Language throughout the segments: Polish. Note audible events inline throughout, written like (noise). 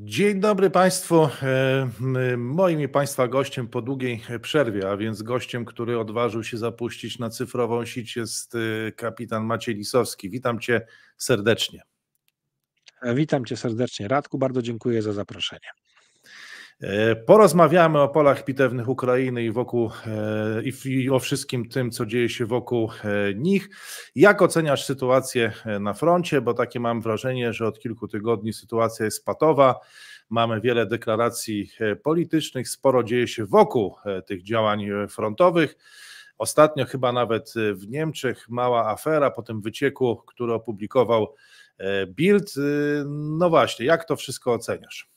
Dzień dobry Państwu. E, moim i Państwa gościem po długiej przerwie, a więc gościem, który odważył się zapuścić na cyfrową sieć jest e, kapitan Maciej Lisowski. Witam Cię serdecznie. E, witam Cię serdecznie. Radku, bardzo dziękuję za zaproszenie. E, porozmawiamy o polach bitewnych Ukrainy i wokół e, i o wszystkim tym, co dzieje się wokół e, nich. Jak oceniasz sytuację na froncie? Bo takie mam wrażenie, że od kilku tygodni sytuacja jest patowa. Mamy wiele deklaracji politycznych, sporo dzieje się wokół tych działań frontowych. Ostatnio chyba nawet w Niemczech mała afera po tym wycieku, który opublikował Bild. No właśnie, jak to wszystko oceniasz?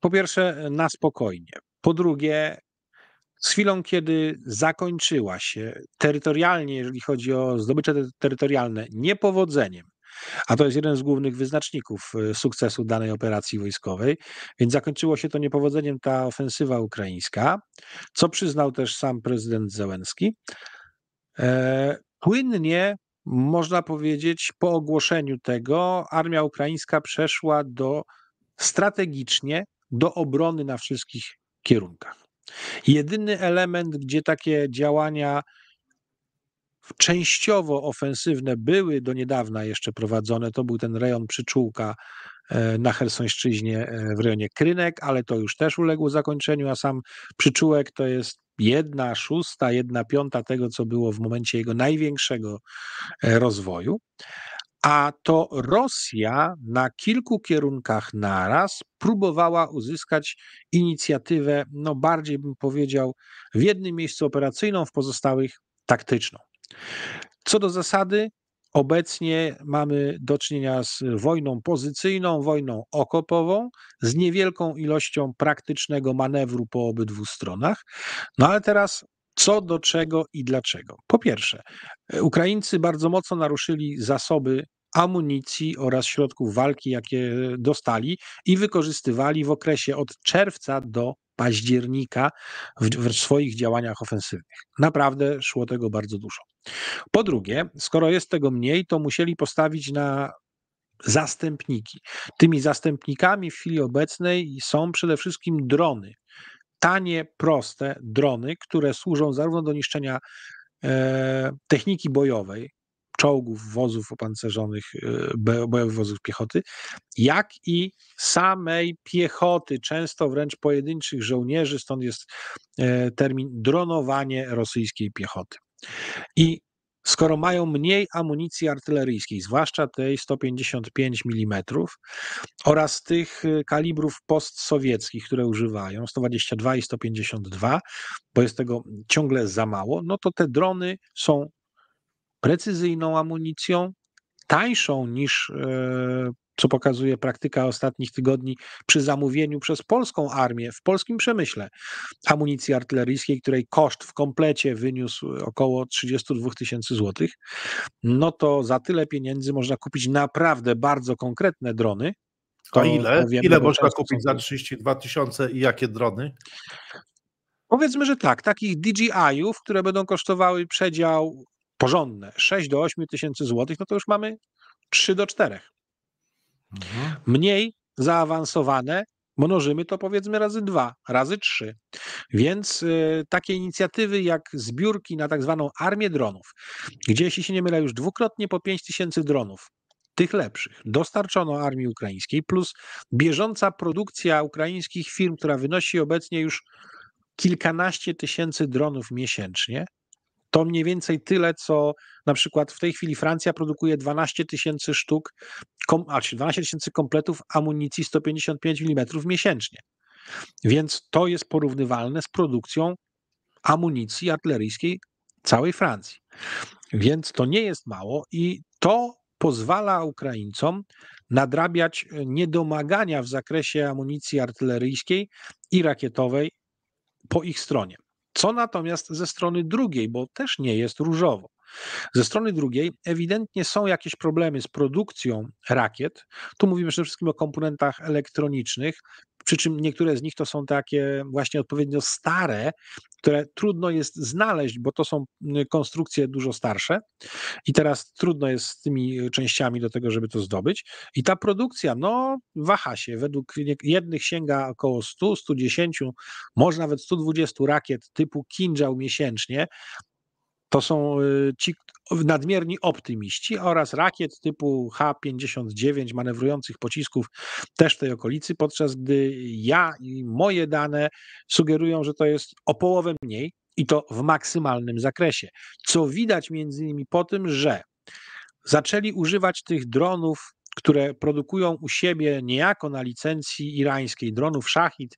po pierwsze, e, na spokojnie. Po drugie, z chwilą, kiedy zakończyła się terytorialnie, jeżeli chodzi o zdobycze terytorialne, niepowodzeniem, a to jest jeden z głównych wyznaczników e, sukcesu danej operacji wojskowej, więc zakończyło się to niepowodzeniem ta ofensywa ukraińska, co przyznał też sam prezydent Zełenski. E, płynnie można powiedzieć, po ogłoszeniu tego, armia ukraińska przeszła do strategicznie do obrony na wszystkich kierunkach. Jedyny element, gdzie takie działania częściowo ofensywne były do niedawna jeszcze prowadzone, to był ten rejon przyczółka e, na Hersońszczyźnie e, w rejonie Krynek, ale to już też uległo zakończeniu, a sam przyczółek to jest jedna szósta, jedna piąta tego, co było w momencie jego największego e, rozwoju a to Rosja na kilku kierunkach naraz próbowała uzyskać inicjatywę, no bardziej bym powiedział, w jednym miejscu operacyjną, w pozostałych taktyczną. Co do zasady, obecnie mamy do czynienia z wojną pozycyjną, wojną okopową, z niewielką ilością praktycznego manewru po obydwu stronach. No ale teraz co do czego i dlaczego. Po pierwsze, e, Ukraińcy bardzo mocno naruszyli zasoby amunicji oraz środków walki, jakie dostali i wykorzystywali w okresie od czerwca do października w, w, swoich działaniach ofensywnych. Naprawdę szło tego bardzo dużo. Po drugie, skoro jest tego mniej, to musieli postawić na zastępniki. Tymi zastępnikami w chwili obecnej są przede wszystkim drony tanie, proste drony, które służą zarówno do niszczenia e, techniki bojowej, czołgów, wozów opancerzonych, e, bojowych wozów piechoty, jak i samej piechoty, często wręcz pojedynczych żołnierzy, stąd jest e, termin dronowanie rosyjskiej piechoty. I skoro mają mniej amunicji artyleryjskiej, zwłaszcza tej 155 mm oraz tych y, kalibrów postsowieckich, które używają, 122 i 152, bo jest tego ciągle za mało, no to te drony są precyzyjną amunicją, tańszą niż e, co pokazuje praktyka ostatnich tygodni przy zamówieniu przez polską armię w polskim przemyśle amunicji artyleryjskiej, której koszt w komplecie wyniósł około 32 tysięcy złotych, no to za tyle pieniędzy można kupić naprawdę bardzo konkretne drony. To, ile? Wiemy, ile można kupić za 32 tysiące i jakie drony? Powiedzmy, że tak, takich DJI-ów, które będą kosztowały przedział porządne 6 do 8 tysięcy złotych, no to już mamy 3 do 4. Mhm. Mniej zaawansowane mnożymy to powiedzmy razy dwa, razy trzy. Więc y, takie inicjatywy jak zbiórki na tak zwaną armię dronów, gdzie jeśli się nie mylę już dwukrotnie po 5 tysięcy dronów, tych lepszych, dostarczono armii ukraińskiej, plus bieżąca produkcja ukraińskich firm, która wynosi obecnie już kilkanaście tysięcy dronów miesięcznie, to mniej więcej tyle, co na przykład w tej chwili Francja produkuje 12 tysięcy sztuk, kom, a, 12 tysięcy kompletów amunicji 155 mm miesięcznie. Więc to jest porównywalne z produkcją amunicji artyleryjskiej całej Francji. Więc to nie jest mało i to pozwala Ukraińcom nadrabiać e, niedomagania w zakresie amunicji artyleryjskiej i rakietowej po ich stronie. Co natomiast ze strony drugiej, bo też nie jest różowo. Ze strony drugiej ewidentnie są jakieś problemy z produkcją rakiet. Tu mówimy przede wszystkim o komponentach elektronicznych, przy czym niektóre z nich to są takie właśnie odpowiednio stare, które trudno jest znaleźć, bo to są konstrukcje dużo starsze i teraz trudno jest z tymi e, częściami do tego, żeby to zdobyć. I ta produkcja, no, waha się. Według jednych sięga około 100, 110, może nawet 120 rakiet typu Kinjal miesięcznie, to są y, ci nadmierni optymiści oraz rakiet typu H-59 manewrujących pocisków też w tej okolicy, podczas gdy ja i moje dane sugerują, że to jest o połowę mniej i to w maksymalnym zakresie. Co widać między innymi po tym, że zaczęli używać tych dronów które produkują u siebie niejako na licencji irańskiej dronów szachid,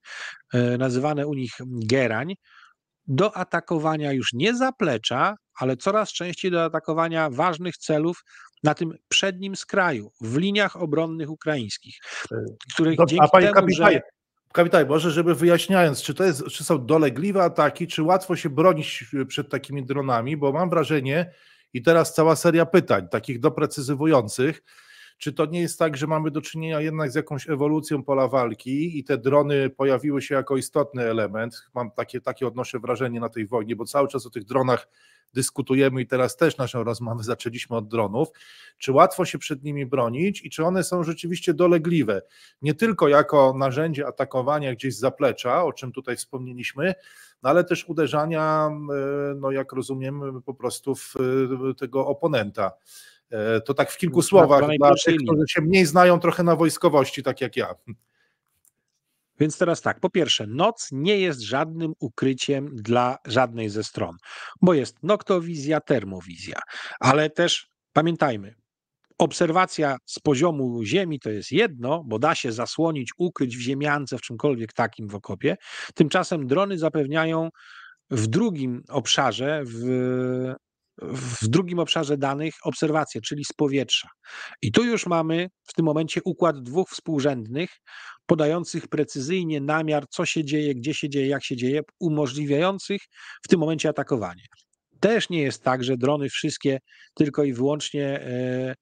y, nazywane u nich gerań, do atakowania już nie zaplecza, ale coraz częściej do atakowania ważnych celów na tym przednim skraju, w liniach obronnych ukraińskich, e, których Dobrze, dzięki a panie temu, kapitanie, że... kapitanie, może żeby wyjaśniając, czy to jest, czy są dolegliwe ataki, czy łatwo się bronić e, przed takimi dronami, bo mam wrażenie i teraz cała seria pytań, takich doprecyzowujących, czy to nie jest tak, że mamy do czynienia jednak z jakąś ewolucją pola walki i te drony pojawiły się jako istotny element? Mam takie, takie odnoszę wrażenie na tej wojnie, bo cały czas o tych dronach dyskutujemy i teraz też naszą rozmowę zaczęliśmy od dronów. Czy łatwo się przed nimi bronić i czy one są rzeczywiście dolegliwe? Nie tylko jako narzędzie atakowania gdzieś z zaplecza, o czym tutaj wspomnieliśmy, no ale też uderzania, e, no jak rozumiem, po prostu w e, tego oponenta. E, to tak w kilku słowach dla, tych, którzy się mniej znają trochę na wojskowości, tak jak ja. Więc teraz tak, po pierwsze, noc nie jest żadnym ukryciem dla żadnej ze stron, bo jest noktowizja, termowizja, ale też pamiętajmy, obserwacja z poziomu ziemi to jest jedno, bo da się zasłonić, ukryć w ziemiance, w czymkolwiek takim w okopie. Tymczasem drony zapewniają w drugim obszarze, w w drugim obszarze danych obserwacje, czyli z powietrza. I tu już mamy w tym momencie układ dwóch współrzędnych, podających precyzyjnie namiar, co się dzieje, gdzie się dzieje, jak się dzieje, umożliwiających w tym momencie atakowanie. Też nie jest tak, że drony wszystkie tylko i wyłącznie e,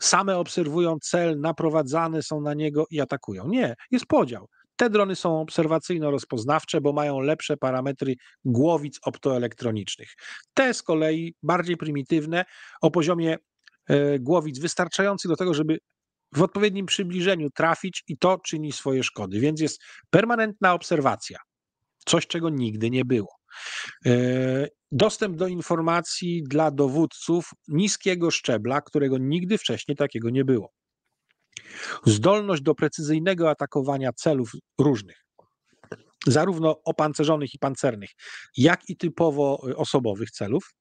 same obserwują cel, naprowadzane są na niego i atakują. Nie, jest podział. Te drony są obserwacyjno-rozpoznawcze, bo mają lepsze parametry głowic optoelektronicznych. Te z kolei bardziej prymitywne o poziomie e, głowic wystarczający do tego, żeby w odpowiednim przybliżeniu trafić i to czyni swoje szkody. Więc jest permanentna obserwacja, coś czego nigdy nie było. E, dostęp do informacji dla dowódców niskiego szczebla, którego nigdy wcześniej takiego nie było zdolność do precyzyjnego atakowania celów różnych, zarówno opancerzonych i pancernych, jak i typowo y, osobowych celów.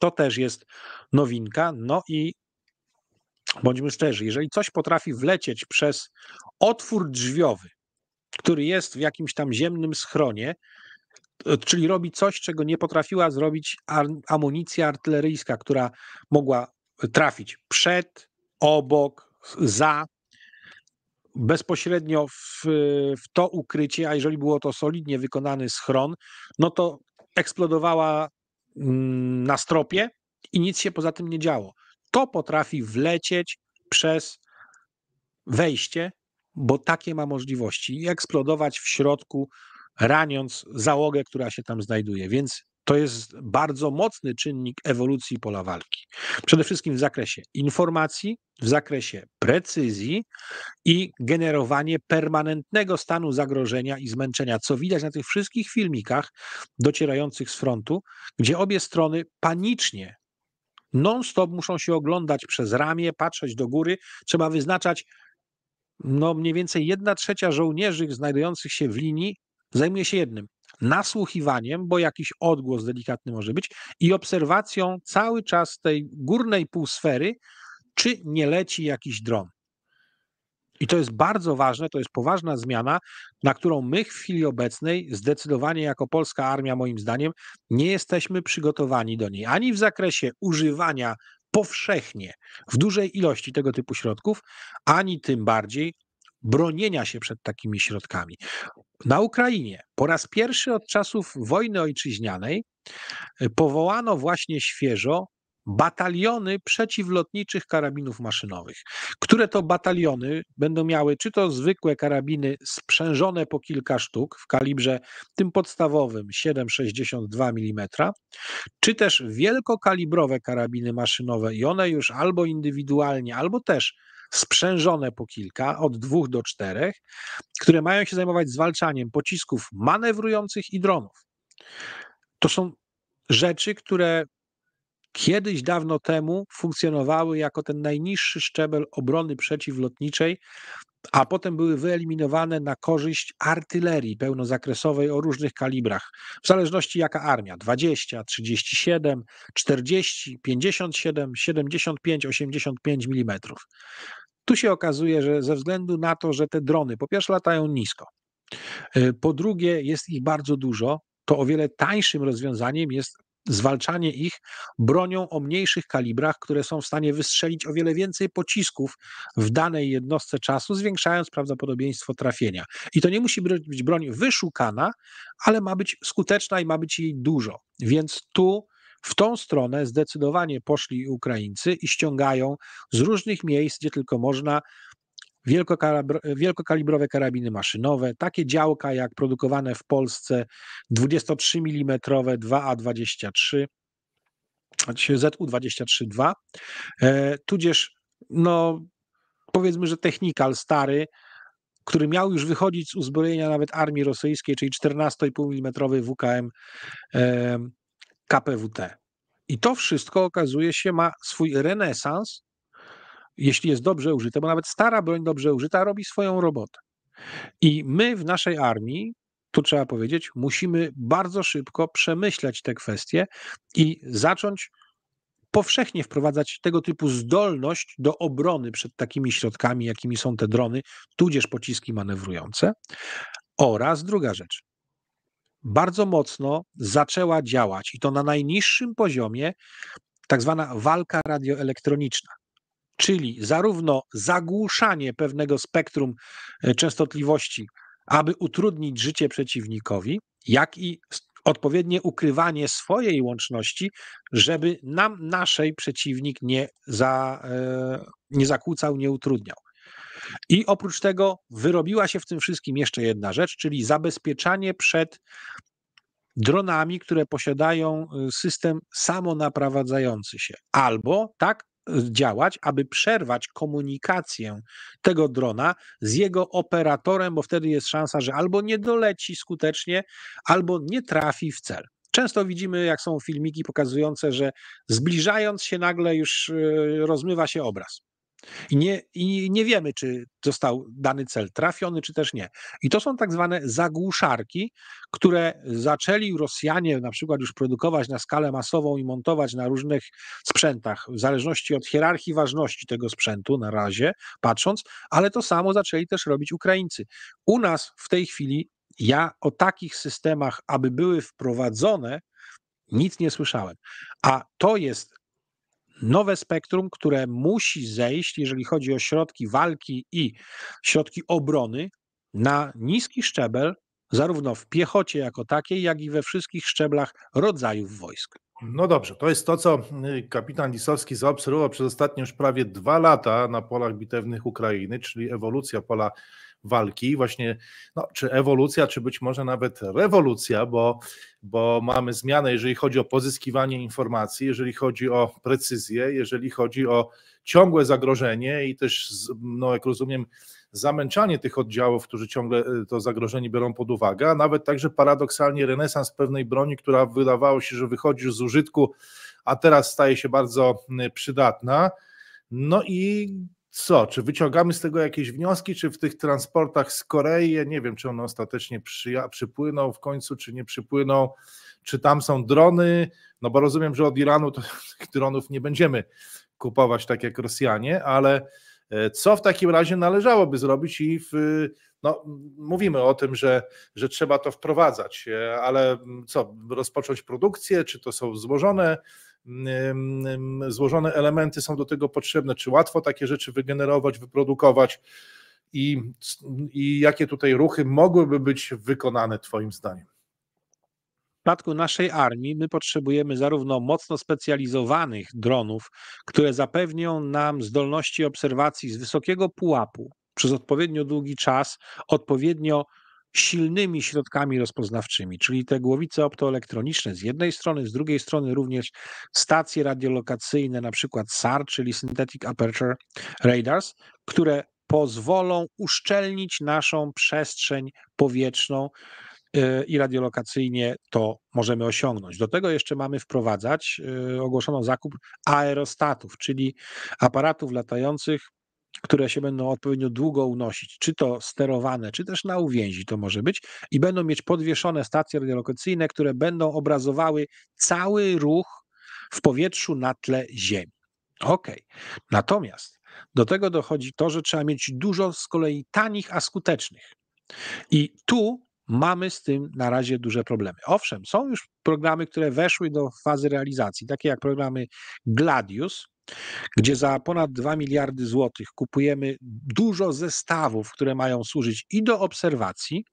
To też jest nowinka. No i bądźmy szczerzy, jeżeli coś potrafi wlecieć przez otwór drzwiowy, który jest w jakimś tam ziemnym schronie, czyli robi coś, czego nie potrafiła zrobić amunicja artyleryjska, która mogła trafić przed, obok, za bezpośrednio w, w to ukrycie, a jeżeli było to solidnie wykonany schron, no to eksplodowała mm, na stropie i nic się poza tym nie działo. To potrafi wlecieć przez wejście, bo takie ma możliwości i eksplodować w środku, raniąc załogę, która się tam znajduje. Więc to jest bardzo mocny czynnik ewolucji pola walki. Przede wszystkim w zakresie informacji, w zakresie precyzji i generowanie permanentnego stanu zagrożenia i zmęczenia, co widać na tych wszystkich filmikach docierających z frontu, gdzie obie strony panicznie non-stop muszą się oglądać przez ramię, patrzeć do góry, trzeba wyznaczać no mniej więcej jedna trzecia żołnierzy znajdujących się w linii zajmuje się jednym nasłuchiwaniem, bo jakiś odgłos delikatny może być, i obserwacją cały czas tej górnej półsfery, czy nie leci jakiś dron. I to jest bardzo ważne, to jest poważna zmiana, na którą my w chwili obecnej zdecydowanie jako polska armia, moim zdaniem, nie jesteśmy przygotowani do niej ani w zakresie używania powszechnie w dużej ilości tego typu środków, ani tym bardziej bronienia się przed takimi środkami na Ukrainie po raz pierwszy od czasów wojny ojczyźnianej y, powołano właśnie świeżo bataliony przeciwlotniczych karabinów maszynowych, które to bataliony będą miały czy to zwykłe karabiny sprzężone po kilka sztuk w kalibrze tym podstawowym 7,62 mm, czy też wielkokalibrowe karabiny maszynowe i one już albo indywidualnie, albo też sprzężone po kilka, od dwóch do czterech, które mają się zajmować zwalczaniem pocisków manewrujących i dronów. To są rzeczy, które kiedyś dawno temu funkcjonowały jako ten najniższy szczebel obrony przeciwlotniczej, a potem były wyeliminowane na korzyść artylerii pełnozakresowej o różnych kalibrach, w zależności jaka armia 20, 37, 40, 57, 75, 85 mm. Tu się okazuje, że ze względu na to, że te drony po pierwsze latają nisko, y, po drugie jest ich bardzo dużo, to o wiele tańszym rozwiązaniem jest zwalczanie ich bronią o mniejszych kalibrach, które są w stanie wystrzelić o wiele więcej pocisków w danej jednostce czasu, zwiększając prawdopodobieństwo trafienia. I to nie musi być broń wyszukana, ale ma być skuteczna i ma być jej dużo. Więc tu w tą stronę zdecydowanie poszli Ukraińcy i ściągają z różnych miejsc, gdzie tylko można, wielkokalibrowe karabiny maszynowe, takie działka jak produkowane w Polsce 23 mm 2A23, ZU-23-2, tudzież no powiedzmy, że technikal stary, który miał już wychodzić z uzbrojenia nawet armii rosyjskiej, czyli 14,5 mm WKM KPWT. I to wszystko okazuje się ma swój renesans jeśli jest dobrze użyte, bo nawet stara broń dobrze użyta robi swoją robotę. I my w naszej armii, tu trzeba powiedzieć, musimy bardzo szybko przemyśleć te kwestie i zacząć powszechnie wprowadzać tego typu zdolność do obrony przed takimi środkami, jakimi są te drony, tudzież pociski manewrujące. Oraz druga rzecz. Bardzo mocno zaczęła działać i to na najniższym poziomie tak zwana walka radioelektroniczna czyli zarówno zagłuszanie pewnego spektrum e, częstotliwości, aby utrudnić życie przeciwnikowi, jak i odpowiednie ukrywanie swojej łączności, żeby nam naszej przeciwnik nie, za, e, nie zakłócał, nie utrudniał. I oprócz tego wyrobiła się w tym wszystkim jeszcze jedna rzecz, czyli zabezpieczanie przed dronami, które posiadają e, system samonaprowadzający się, albo tak działać, aby przerwać komunikację tego drona z jego operatorem, bo wtedy jest szansa, że albo nie doleci skutecznie, albo nie trafi w cel. Często widzimy, jak są filmiki pokazujące, że zbliżając się nagle już y, rozmywa się obraz. I nie, I nie wiemy, czy został dany cel trafiony, czy też nie. I to są tak zwane zagłuszarki, które zaczęli Rosjanie na przykład już produkować na skalę masową i montować na różnych sprzętach, w zależności od hierarchii ważności tego sprzętu na razie patrząc, ale to samo zaczęli też robić Ukraińcy. U nas w tej chwili ja o takich systemach, aby były wprowadzone, nic nie słyszałem. A to jest nowe spektrum, które musi zejść, jeżeli chodzi o środki walki i środki obrony, na niski szczebel, zarówno w piechocie jako takiej, jak i we wszystkich szczeblach rodzajów wojsk. No dobrze, to jest to, co y, kapitan Lisowski zaobserwował przez ostatnie już prawie dwa lata na polach bitewnych Ukrainy, czyli ewolucja pola walki, właśnie no, czy ewolucja, czy być może nawet rewolucja, bo, bo mamy zmianę, jeżeli chodzi o pozyskiwanie informacji, jeżeli chodzi o precyzję, jeżeli chodzi o ciągłe zagrożenie i też, no, jak rozumiem, zamęczanie tych oddziałów, którzy ciągle y, to zagrożenie biorą pod uwagę, a nawet także paradoksalnie renesans pewnej broni, która wydawało się, że wychodzi z użytku, a teraz staje się bardzo y, przydatna. No i co? Czy wyciągamy z tego jakieś wnioski, czy w tych transportach z Korei, nie wiem, czy one ostatecznie przyja- przypłyną w końcu, czy nie przypłyną, czy tam są drony, no bo rozumiem, że od Iranu to, tych (laughs) dronów nie będziemy kupować tak jak Rosjanie, ale e, co w takim razie należałoby zrobić i w, no, mówimy o tym, że, że trzeba to wprowadzać, e, ale co, rozpocząć produkcję, czy to są złożone złożone elementy są do tego potrzebne, czy łatwo takie rzeczy wygenerować, wyprodukować i, i jakie tutaj ruchy mogłyby być wykonane Twoim zdaniem? W przypadku naszej armii my potrzebujemy zarówno mocno specjalizowanych dronów, które zapewnią nam zdolności obserwacji z wysokiego pułapu przez odpowiednio długi czas, odpowiednio silnymi środkami rozpoznawczymi, czyli te głowice optoelektroniczne z jednej strony, z drugiej strony również stacje radiolokacyjne, na przykład SAR, czyli Synthetic Aperture Radars, które pozwolą uszczelnić naszą przestrzeń powietrzną y, i radiolokacyjnie to możemy osiągnąć. Do tego jeszcze mamy wprowadzać, y, ogłoszony zakup aerostatów, czyli aparatów latających które się będą odpowiednio długo unosić, czy to sterowane, czy też na uwięzi to może być, i będą mieć podwieszone stacje radiolokacyjne, które będą obrazowały cały ruch w powietrzu na tle Ziemi. OK. Natomiast do tego dochodzi to, że trzeba mieć dużo z kolei tanich, a skutecznych. I tu mamy z tym na razie duże problemy. Owszem, są już programy, które weszły do fazy realizacji, takie jak programy Gladius, gdzie za ponad 2 miliardy złotych kupujemy dużo zestawów, które mają służyć i do obserwacji,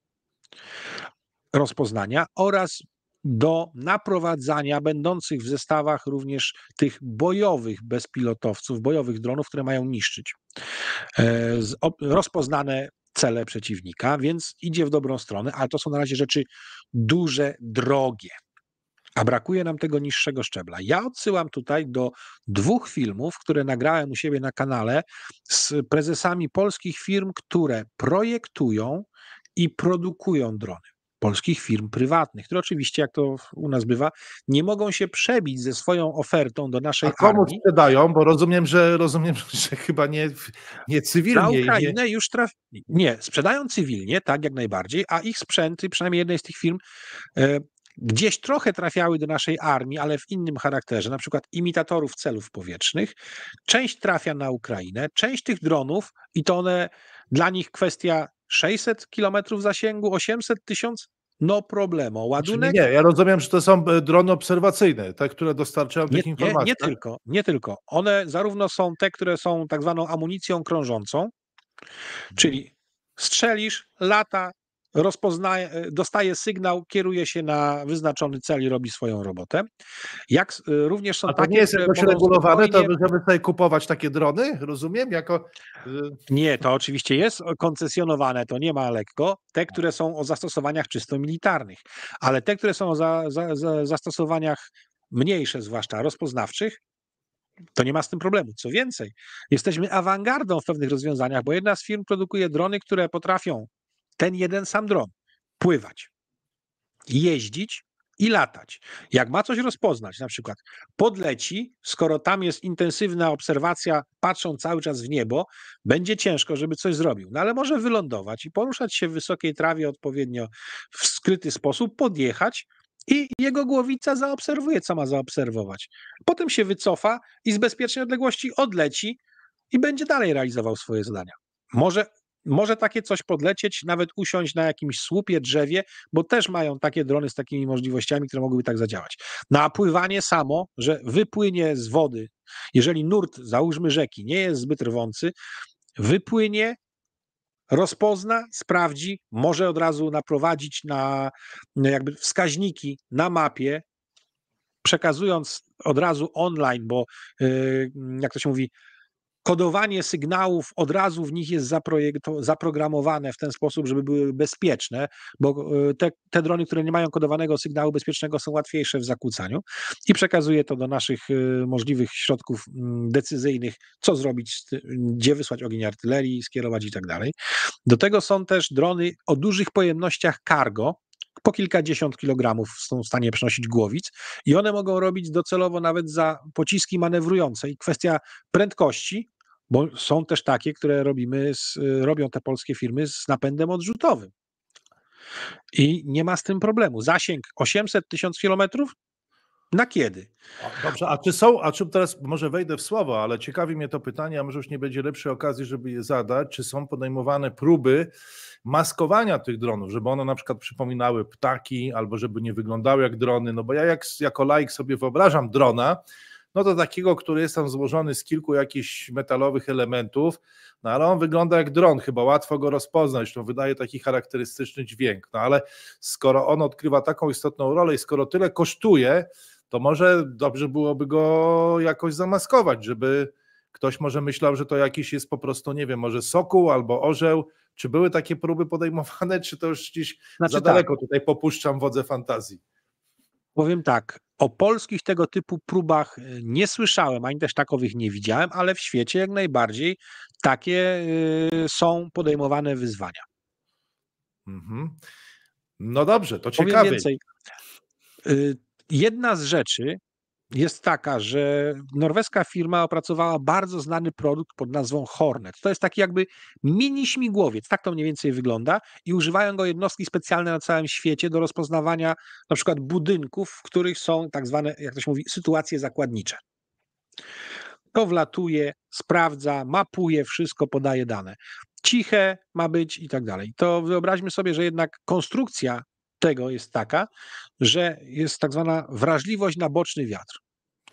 rozpoznania oraz do naprowadzania będących w zestawach również tych bojowych bezpilotowców, bojowych dronów, które mają niszczyć e, rozpoznane cele przeciwnika, więc idzie w dobrą stronę, ale to są na razie rzeczy duże, drogie a brakuje nam tego niższego szczebla. Ja odsyłam tutaj do dwóch filmów, które nagrałem u siebie na kanale z prezesami polskich firm, które projektują i produkują drony polskich firm prywatnych, które oczywiście, jak to u nas bywa, nie mogą się przebić ze swoją ofertą do naszej A komu armii. sprzedają, bo rozumiem, że rozumiem, (laughs) że chyba nie, nie cywilnie. Na Ukrainę nie... już trafi... Nie, sprzedają cywilnie, tak, jak najbardziej, a ich sprzęty, przynajmniej jednej z tych firm, e, gdzieś trochę trafiały do naszej armii, ale w innym charakterze, na przykład imitatorów celów powietrznych. Część trafia na Ukrainę, część tych dronów i to one dla nich kwestia 600 kilometrów zasięgu, 800, 1000, no problemo. Znaczy, ładunek. Znaczy nie, ja rozumiem, że to są e, drony obserwacyjne, te, które dostarczają tych informacji. Nie, nie tak? tylko, nie tylko. One zarówno są te, które są tak zwaną amunicją krążącą, czyli strzelisz, lata, rozpoznaje, e, dostaje sygnał, kieruje się na wyznaczony cel i robi swoją robotę. Jak e, również są A to takie, nie jest jakoś regulowane, spokojnie... to sobie kupować takie drony, rozumiem, jako... E, nie, to oczywiście jest koncesjonowane, to nie ma lekko. Te, które są o zastosowaniach czysto militarnych, ale te, które są o za, za, za zastosowaniach mniejsze, zwłaszcza rozpoznawczych, to nie ma z tym problemu. Co więcej, jesteśmy awangardą w pewnych rozwiązaniach, bo jedna z firm produkuje drony, które potrafią ten jeden sam dron. Pływać, jeździć i latać. Jak ma coś rozpoznać, na przykład podleci, skoro tam jest intensywna obserwacja, patrzą cały czas w niebo, będzie ciężko, żeby coś zrobił. No ale może wylądować i poruszać się w wysokiej trawie odpowiednio w skryty sposób, podjechać, i jego głowica zaobserwuje, co ma zaobserwować. Potem się wycofa i z bezpiecznej odległości odleci i będzie dalej realizował swoje zadania. Może może takie coś podlecieć, nawet usiąść na jakimś słupie, drzewie, bo też mają takie drony z takimi możliwościami, które mogłyby tak zadziałać. Na pływanie samo, że wypłynie z wody, jeżeli nurt, załóżmy rzeki, nie jest zbyt rwący, wypłynie, rozpozna, sprawdzi, może od razu naprowadzić na no jakby wskaźniki na mapie, przekazując od razu online, bo y, jak to się mówi, kodowanie sygnałów od razu w nich jest zaprogramowane w ten sposób, żeby były bezpieczne, bo e, te, te drony, które nie mają kodowanego sygnału bezpiecznego, są łatwiejsze w zakłócaniu i przekazuje to do naszych e, możliwych środków mm, decyzyjnych, co zrobić, gdzie wysłać ogień artylerii, skierować i tak dalej. Do tego są też drony o dużych pojemnościach cargo, po kilkadziesiąt kilogramów są w stanie przenosić głowic i one mogą robić docelowo nawet za pociski manewrujące i kwestia prędkości bo są też takie, które robimy, z, robią te polskie firmy z napędem odrzutowym. I nie ma z tym problemu. Zasięg 800 tysięcy kilometrów? Na kiedy? Dobrze, a czy są, a czy teraz może wejdę w słowo, ale ciekawi mnie to pytanie, a może już nie będzie lepszej okazji, żeby je zadać. Czy są podejmowane próby maskowania tych dronów, żeby one na przykład przypominały ptaki, albo żeby nie wyglądały jak drony? No bo ja jak, jako laik sobie wyobrażam drona, no to takiego, który jest tam złożony z kilku jakichś metalowych elementów, no ale on wygląda jak dron, chyba łatwo go rozpoznać, to no wydaje taki charakterystyczny dźwięk, no ale skoro on odkrywa taką istotną rolę i skoro tyle kosztuje, to może dobrze byłoby go jakoś zamaskować, żeby ktoś może myślał, że to jakiś jest po prostu, nie wiem, może sokół albo orzeł, czy były takie próby podejmowane, czy to już gdzieś znaczy, za tak. daleko tak. tutaj popuszczam wodze fantazji? Powiem tak, o polskich tego typu próbach e, nie słyszałem, ani też takowych nie widziałem, ale w świecie jak najbardziej takie e, są podejmowane wyzwania. Mhm. No dobrze, to ciekawe. Więcej. E, jedna z rzeczy, jest taka, że norweska firma opracowała bardzo znany produkt pod nazwą Hornet. To jest taki jakby mini śmigłowiec, tak to mniej więcej wygląda i używają go jednostki specjalne na całym świecie do rozpoznawania na przykład budynków, w których są tak zwane, jak to się mówi, sytuacje zakładnicze. To wlatuje, sprawdza, mapuje wszystko, podaje dane. Ciche ma być i tak dalej. To wyobraźmy sobie, że jednak konstrukcja tego jest taka, że jest tak zwana wrażliwość na boczny wiatr.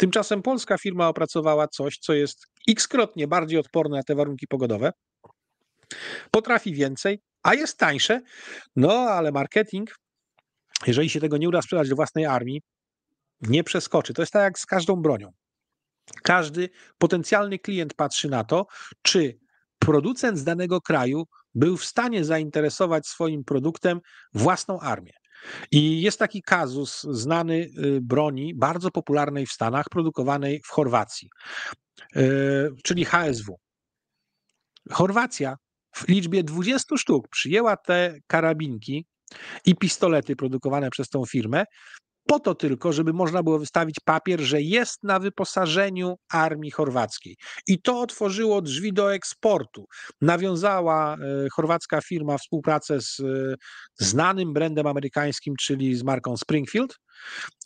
Tymczasem polska firma opracowała coś, co jest x-krotnie bardziej odporne na te warunki pogodowe, potrafi więcej, a jest tańsze, no ale marketing, jeżeli się tego nie uda sprzedać do własnej armii, nie przeskoczy. To jest tak jak z każdą bronią. Każdy potencjalny klient patrzy na to, czy producent z danego kraju był w stanie zainteresować swoim produktem własną armię. I jest taki kazus znany y, broni, bardzo popularnej w Stanach, produkowanej w Chorwacji, y, czyli HSW. Chorwacja w liczbie 20 sztuk przyjęła te karabinki i pistolety produkowane przez tą firmę po to tylko, żeby można było wystawić papier, że jest na wyposażeniu armii chorwackiej. I to otworzyło drzwi do eksportu. Nawiązała e, chorwacka firma współpracę z e, znanym brandem amerykańskim, czyli z marką Springfield.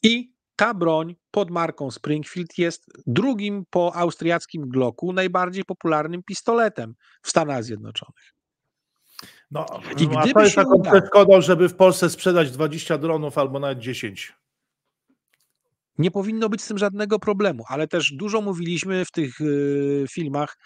I ta broń pod marką Springfield jest drugim po austriackim Glocku najbardziej popularnym pistoletem w Stanach Zjednoczonych. No, I gdyby a to jest taką przeszkodą, żeby w Polsce sprzedać 20 dronów albo nawet 10. Nie powinno być z tym żadnego problemu, ale też dużo mówiliśmy w tych y, filmach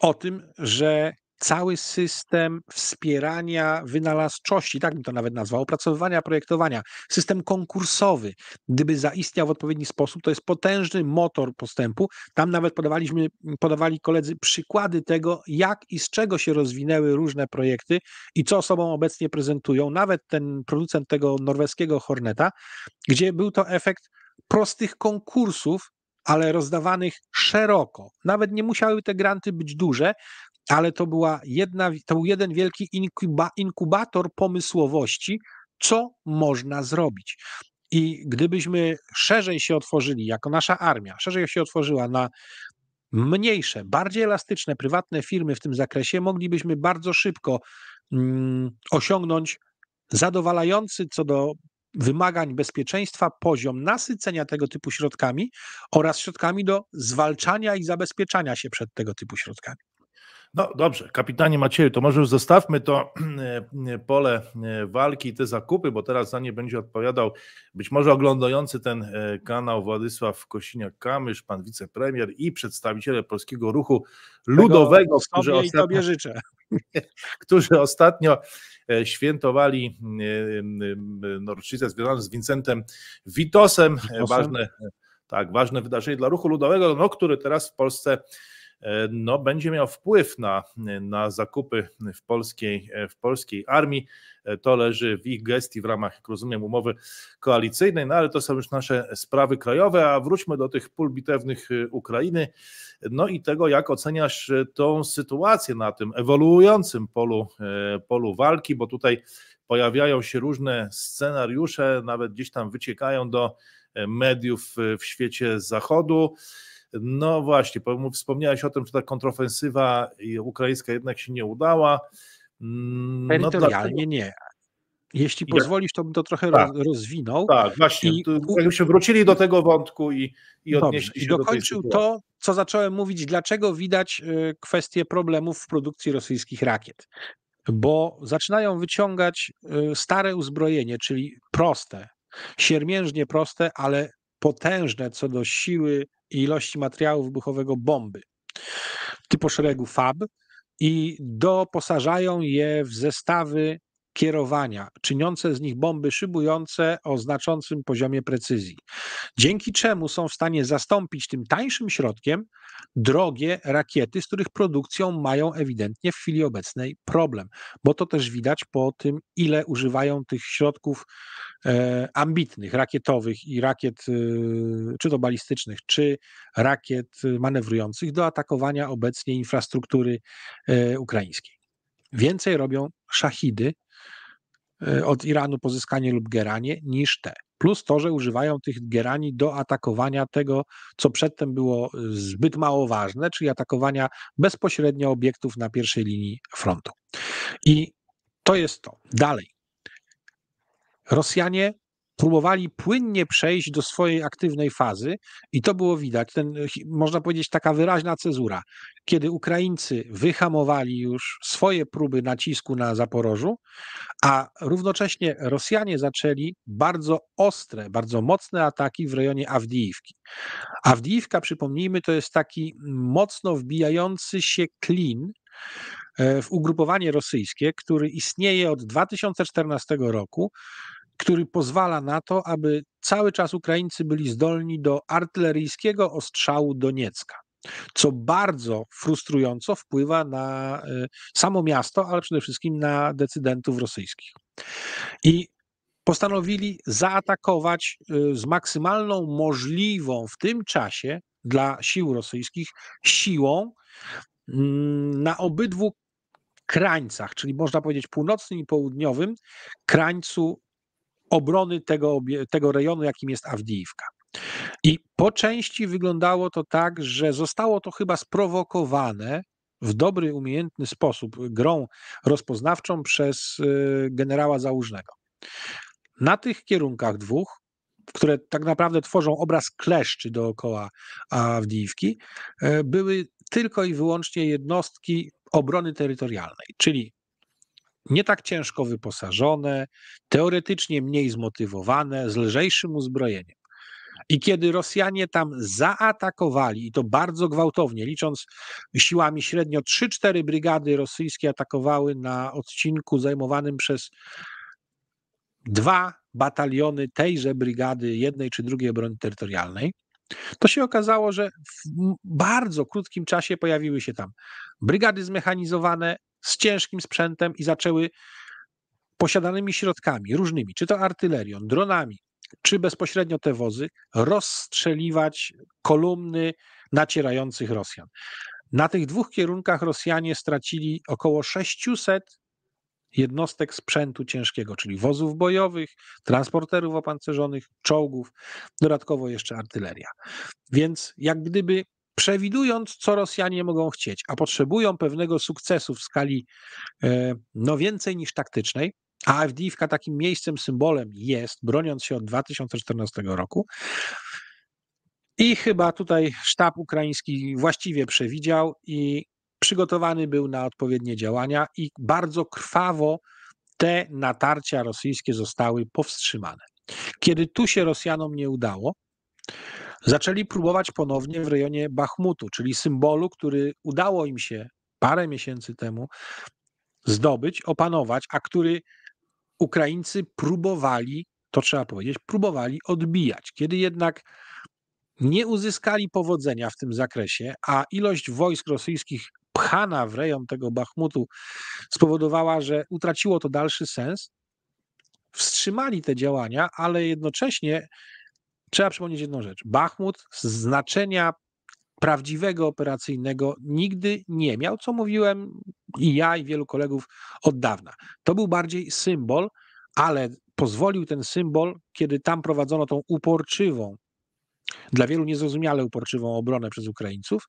o tym, że cały system wspierania wynalazczości, tak bym to nawet nazwał, opracowywania, projektowania, system konkursowy, gdyby zaistniał w odpowiedni sposób, to jest potężny motor postępu. Tam nawet podawaliśmy, podawali koledzy przykłady tego, jak i z czego się rozwinęły różne projekty i co sobą obecnie prezentują. Nawet ten producent tego norweskiego Horneta, gdzie był to efekt prostych konkursów ale rozdawanych szeroko. Nawet nie musiały te granty być duże, ale to, była jedna, to był jeden wielki inkuba, inkubator pomysłowości, co można zrobić. I gdybyśmy szerzej się otworzyli, jako nasza armia, szerzej się otworzyła na mniejsze, bardziej elastyczne, prywatne firmy w tym zakresie, moglibyśmy bardzo szybko mm, osiągnąć zadowalający co do wymagań bezpieczeństwa poziom nasycenia tego typu środkami oraz środkami do zwalczania i zabezpieczania się przed tego typu środkami. No dobrze, kapitanie Macieju, to może już zostawmy to (clears throat) e, pole e, walki i te zakupy, bo teraz za nie będzie odpowiadał być może oglądający ten e, kanał Władysław Kosiniak-Kamysz, pan wicepremier i przedstawiciele Polskiego Ruchu Ludowego, (laughs) którzy ostatnio, tobie życzę. którzy ostatnio świętowali no, rocznicę związaną z Wincentem Witosem. Witosem. Ważne, tak, ważne wydarzenie dla Ruchu Ludowego, no, który teraz w Polsce E, no, będzie miał wpływ na, na zakupy w polskiej, w polskiej armii. E, to leży w ich gestii w ramach, jak rozumiem, umowy koalicyjnej, no ale to są już nasze sprawy krajowe, a wróćmy do tych pól bitewnych e, Ukrainy, no i tego, jak oceniasz tą sytuację na tym ewoluującym polu, polu walki, bo tutaj pojawiają się różne scenariusze, nawet gdzieś tam wyciekają do mediów w świecie zachodu. No właśnie, wspomniałeś o tym, że ta kontrofensywa ukraińska jednak się nie udała. Mm, no Terytorialnie nie. Jeśli pozwolisz, to bym to trochę tak, rozwinął. Tak, właśnie. I... Jakbyśmy wrócili do tego wątku i, i odnieśli Dobrze, się I dokończył do to, co zacząłem mówić, dlaczego widać y, kwestię problemów w produkcji rosyjskich rakiet. Bo zaczynają wyciągać y, stare uzbrojenie, czyli proste, siermiężnie proste, ale potężne co do siły i ilości materiału wybuchowego bomby typu szeregu FAB i doposażają je w zestawy kierowania, czyniące z nich bomby szybujące o znaczącym poziomie precyzji, dzięki czemu są w stanie zastąpić tym tańszym środkiem drogie rakiety, z których produkcją mają ewidentnie w chwili obecnej problem, bo to też widać po tym, ile używają tych środków e, ambitnych, rakietowych i rakiet, e, czy to balistycznych, czy rakiet manewrujących do atakowania obecnie infrastruktury e, ukraińskiej. Więcej robią szachidy e, od Iranu pozyskanie lub geranie niż te. Plus to, że używają tych gerani do atakowania tego, co przedtem było e, zbyt mało ważne, czyli atakowania bezpośrednio obiektów na pierwszej linii frontu. I to jest to. Dalej. Rosjanie próbowali płynnie przejść do swojej aktywnej fazy i to było widać. Ten, można powiedzieć, taka wyraźna cezura. Kiedy Ukraińcy wyhamowali już swoje próby nacisku na Zaporożu, a równocześnie Rosjanie zaczęli bardzo ostre, bardzo mocne ataki w rejonie Awdijiwki. Awdijiwka, przypomnijmy, to jest taki mocno wbijający się klin e, w ugrupowanie rosyjskie, który istnieje od 2014 roku który pozwala na to, aby cały czas Ukraińcy byli zdolni do artyleryjskiego ostrzału Doniecka co bardzo frustrująco wpływa na y, samo miasto, ale przede wszystkim na decydentów rosyjskich. I postanowili zaatakować y, z maksymalną możliwą w tym czasie dla sił rosyjskich siłą mm, na obydwu krańcach, czyli można powiedzieć północnym i południowym krańcu obrony tego, tego rejonu, jakim jest Awdijiwka. I po części wyglądało to tak, że zostało to chyba sprowokowane w dobry, umiejętny sposób grą rozpoznawczą przez y, generała Załużnego. Na tych kierunkach dwóch, które tak naprawdę tworzą obraz kleszczy dookoła Awdijiwki, y, były tylko i wyłącznie jednostki obrony terytorialnej, czyli nie tak ciężko wyposażone, teoretycznie mniej zmotywowane, z lżejszym uzbrojeniem. I kiedy Rosjanie tam zaatakowali, i to bardzo gwałtownie, licząc siłami średnio 3-4 brygady rosyjskie atakowały na odcinku zajmowanym przez dwa bataliony tejże brygady, jednej czy drugiej obrony terytorialnej, to się okazało, że w bardzo krótkim czasie pojawiły się tam brygady zmechanizowane, z ciężkim sprzętem i zaczęły posiadanymi środkami różnymi, czy to artylerią, dronami, czy bezpośrednio te wozy, rozstrzeliwać kolumny nacierających Rosjan. Na tych dwóch kierunkach Rosjanie stracili około 600 jednostek sprzętu ciężkiego, czyli wozów bojowych, transporterów opancerzonych, czołgów, dodatkowo jeszcze artyleria. Więc jak gdyby przewidując, co Rosjanie mogą chcieć, a potrzebują pewnego sukcesu w skali e, no więcej niż taktycznej, a Awdiivka takim miejscem, symbolem jest, broniąc się od 2014 roku. I chyba tutaj sztab ukraiński właściwie przewidział i przygotowany był na odpowiednie działania i bardzo krwawo te natarcia rosyjskie zostały powstrzymane. Kiedy tu się Rosjanom nie udało, zaczęli próbować ponownie w rejonie Bachmutu, czyli symbolu, który udało im się parę miesięcy temu zdobyć, opanować, a który Ukraińcy próbowali, to trzeba powiedzieć, próbowali odbijać. Kiedy jednak nie uzyskali powodzenia w tym zakresie, a ilość wojsk rosyjskich pchana w rejon tego Bachmutu spowodowała, że utraciło to dalszy sens, wstrzymali te działania, ale jednocześnie trzeba przypomnieć jedną rzecz. Bachmut znaczenia prawdziwego operacyjnego nigdy nie miał, co mówiłem i ja, i wielu kolegów od dawna. To był bardziej symbol, ale pozwolił ten symbol, kiedy tam prowadzono tą uporczywą, dla wielu niezrozumiale uporczywą obronę przez Ukraińców,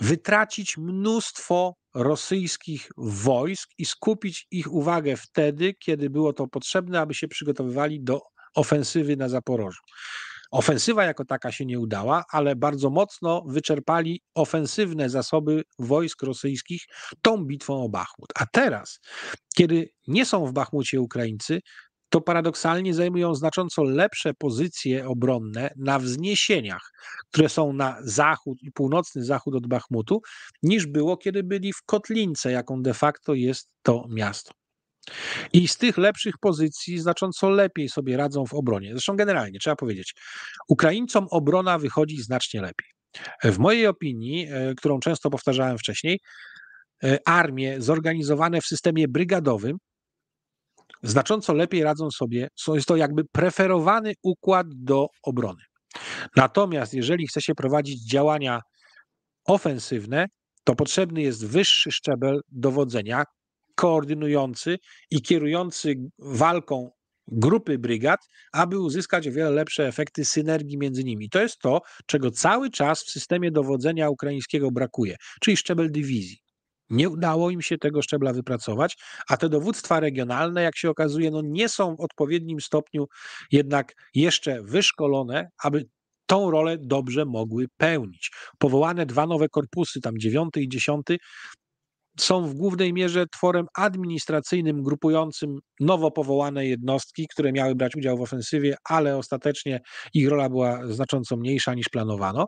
wytracić mnóstwo rosyjskich wojsk i skupić ich uwagę wtedy, kiedy było to potrzebne, aby się przygotowywali do ofensywy na Zaporożu. Ofensywa jako taka się nie udała, ale bardzo mocno wyczerpali ofensywne zasoby wojsk rosyjskich tą bitwą o Bachmut. A teraz, kiedy nie są w Bachmucie Ukraińcy, to paradoksalnie zajmują znacząco lepsze pozycje obronne na wzniesieniach, które są na zachód i północny zachód od Bachmutu, niż było, kiedy byli w kotlince, jaką de facto jest to miasto. I z tych lepszych pozycji znacząco lepiej sobie radzą w obronie. Zresztą generalnie trzeba powiedzieć, Ukraińcom obrona wychodzi znacznie lepiej. W mojej opinii, e, którą często powtarzałem wcześniej, e, armie zorganizowane w systemie brygadowym znacząco lepiej radzą sobie, jest to jakby preferowany układ do obrony. Natomiast jeżeli chce się prowadzić działania ofensywne, to potrzebny jest wyższy szczebel dowodzenia, koordynujący i kierujący walką grupy brygad, aby uzyskać o wiele lepsze efekty synergii między nimi. To jest to, czego cały czas w systemie dowodzenia ukraińskiego brakuje, czyli szczebel dywizji. Nie udało im się tego szczebla wypracować, a te dowództwa regionalne, jak się okazuje, no nie są w odpowiednim stopniu jednak jeszcze wyszkolone, aby tą rolę dobrze mogły pełnić. Powołane dwa nowe korpusy, tam dziewiąty i dziesiąty, są w głównej mierze tworem administracyjnym grupującym nowo powołane jednostki, które miały brać udział w ofensywie, ale ostatecznie ich rola była znacząco mniejsza niż planowano,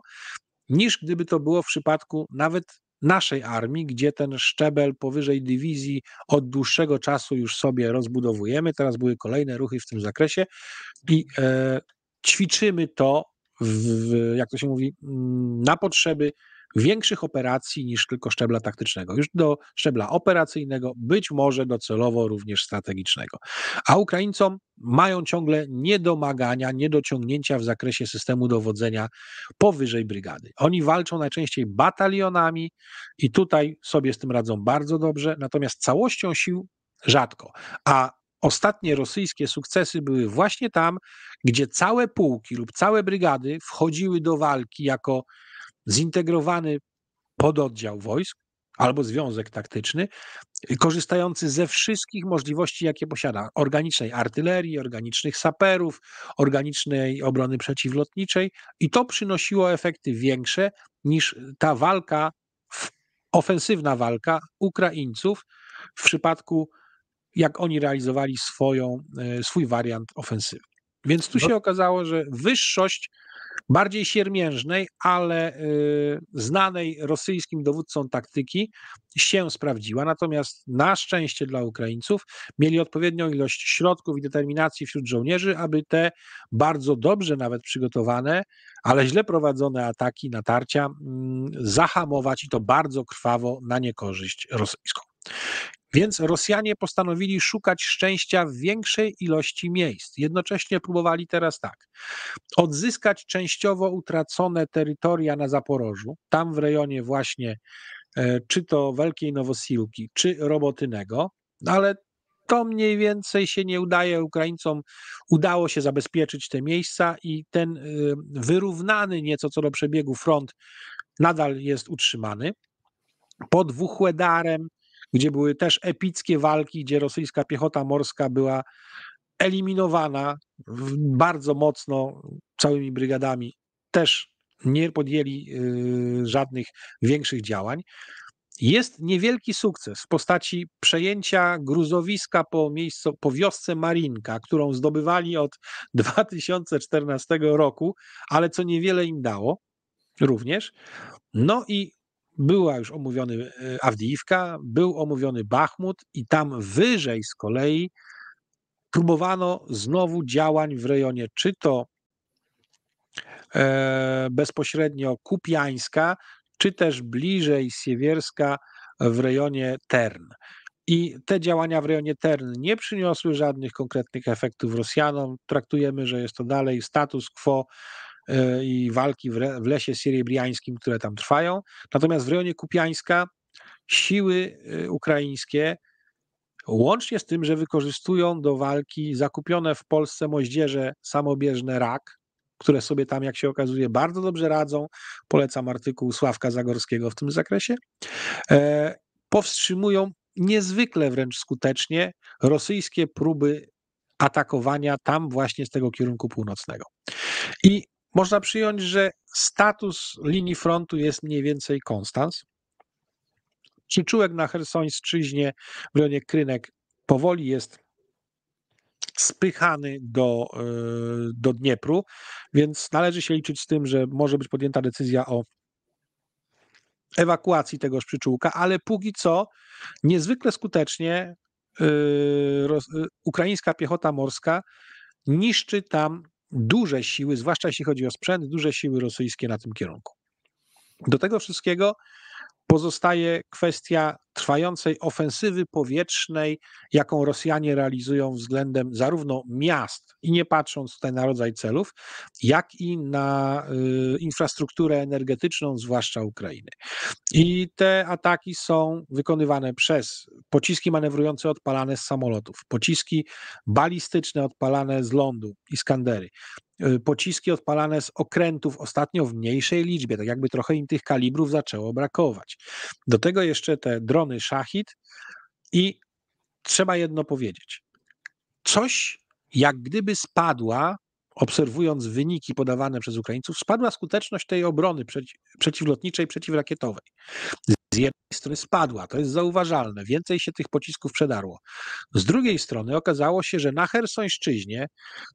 niż gdyby to było w przypadku nawet naszej armii, gdzie ten szczebel powyżej dywizji od dłuższego czasu już sobie rozbudowujemy. Teraz były kolejne ruchy w tym zakresie i e, ćwiczymy to, w, jak to się mówi, mm, na potrzeby większych operacji niż tylko szczebla taktycznego, już do szczebla operacyjnego, być może docelowo również strategicznego. A Ukraińcom mają ciągle niedomagania, niedociągnięcia w zakresie systemu dowodzenia powyżej brygady. Oni walczą najczęściej batalionami i tutaj sobie z tym radzą bardzo dobrze, natomiast całością sił rzadko. A ostatnie rosyjskie sukcesy były właśnie tam, gdzie całe pułki lub całe brygady wchodziły do walki jako zintegrowany pododdział wojsk albo związek taktyczny, y, korzystający ze wszystkich możliwości, jakie posiada: organicznej artylerii, organicznych saperów, organicznej obrony przeciwlotniczej, i to przynosiło efekty większe niż ta walka, ofensywna walka Ukraińców w przypadku, jak oni realizowali swoją, e, swój wariant ofensywy. Więc tu no się okazało, że wyższość bardziej siermiężnej, ale y, znanej rosyjskim dowódcom taktyki się sprawdziła. Natomiast na szczęście dla Ukraińców mieli odpowiednią ilość środków i determinacji wśród żołnierzy, aby te bardzo dobrze nawet przygotowane, ale źle prowadzone ataki, natarcia mm, zahamować i to bardzo krwawo na niekorzyść rosyjską. Więc Rosjanie postanowili szukać szczęścia w większej ilości miejsc. Jednocześnie próbowali teraz tak: odzyskać częściowo utracone terytoria na Zaporożu, tam w rejonie właśnie e, czy to Wielkiej Nowosiłki, czy Robotynego, no ale to mniej więcej się nie udaje Ukraińcom. Udało się zabezpieczyć te miejsca i ten e, wyrównany nieco co do przebiegu front nadal jest utrzymany. Pod Wuchłedarem, gdzie były też epickie walki, gdzie rosyjska piechota morska była eliminowana bardzo mocno całymi brygadami. Też nie podjęli y, żadnych większych działań. Jest niewielki sukces w postaci przejęcia gruzowiska po, miejscu, po wiosce Marinka, którą zdobywali od 2014 (laughs) roku, ale co niewiele im dało również. No i była już omówiony e, Awdijiwka, był omówiony Bachmut i tam wyżej z kolei próbowano znowu działań w rejonie czy to e, bezpośrednio Kupiańska, czy też bliżej Siewierska w rejonie Tern. I te działania w rejonie Tern nie przyniosły żadnych konkretnych efektów Rosjanom. Traktujemy, że jest to dalej status quo E, i walki w lesie sierebriańskim, które tam trwają. Natomiast w rejonie Kupiańska siły e, ukraińskie, łącznie z tym, że wykorzystują do walki zakupione w Polsce moździerze samobieżne rak, które sobie tam, jak się okazuje, bardzo dobrze radzą. Polecam artykuł Sławka Zagorskiego w tym zakresie. E, powstrzymują niezwykle wręcz skutecznie rosyjskie próby atakowania tam właśnie z tego kierunku północnego. I można przyjąć, że status linii frontu jest mniej więcej konstans. Przyczółek na Hersońszczyźnie w rejonie Krynek powoli jest spychany do, e, do Dniepru, więc należy się liczyć z tym, że może być podjęta decyzja o ewakuacji tegoż przyczółka, ale póki co niezwykle skutecznie e, e, ukraińska piechota morska niszczy tam duże siły, zwłaszcza jeśli chodzi o sprzęt, duże siły rosyjskie na tym kierunku. Do tego wszystkiego pozostaje kwestia trwającej ofensywy powietrznej, jaką Rosjanie realizują względem zarówno miast, i nie patrząc tutaj na rodzaj celów, jak i na y, infrastrukturę energetyczną, zwłaszcza Ukrainy. I te ataki są wykonywane przez pociski manewrujące odpalane z samolotów, pociski balistyczne odpalane z lądu, Iskandery, E, pociski odpalane z okrętów ostatnio w mniejszej liczbie, tak jakby trochę im tych kalibrów zaczęło brakować. Do tego jeszcze te drony Szachid i trzeba jedno powiedzieć. Coś jak gdyby spadła obserwując wyniki podawane przez Ukraińców, spadła skuteczność tej obrony przeciwlotniczej, przeciwrakietowej. Z jednej strony spadła, to jest zauważalne, więcej się tych pocisków przedarło. Z drugiej strony okazało się, że na Hersońszczyźnie,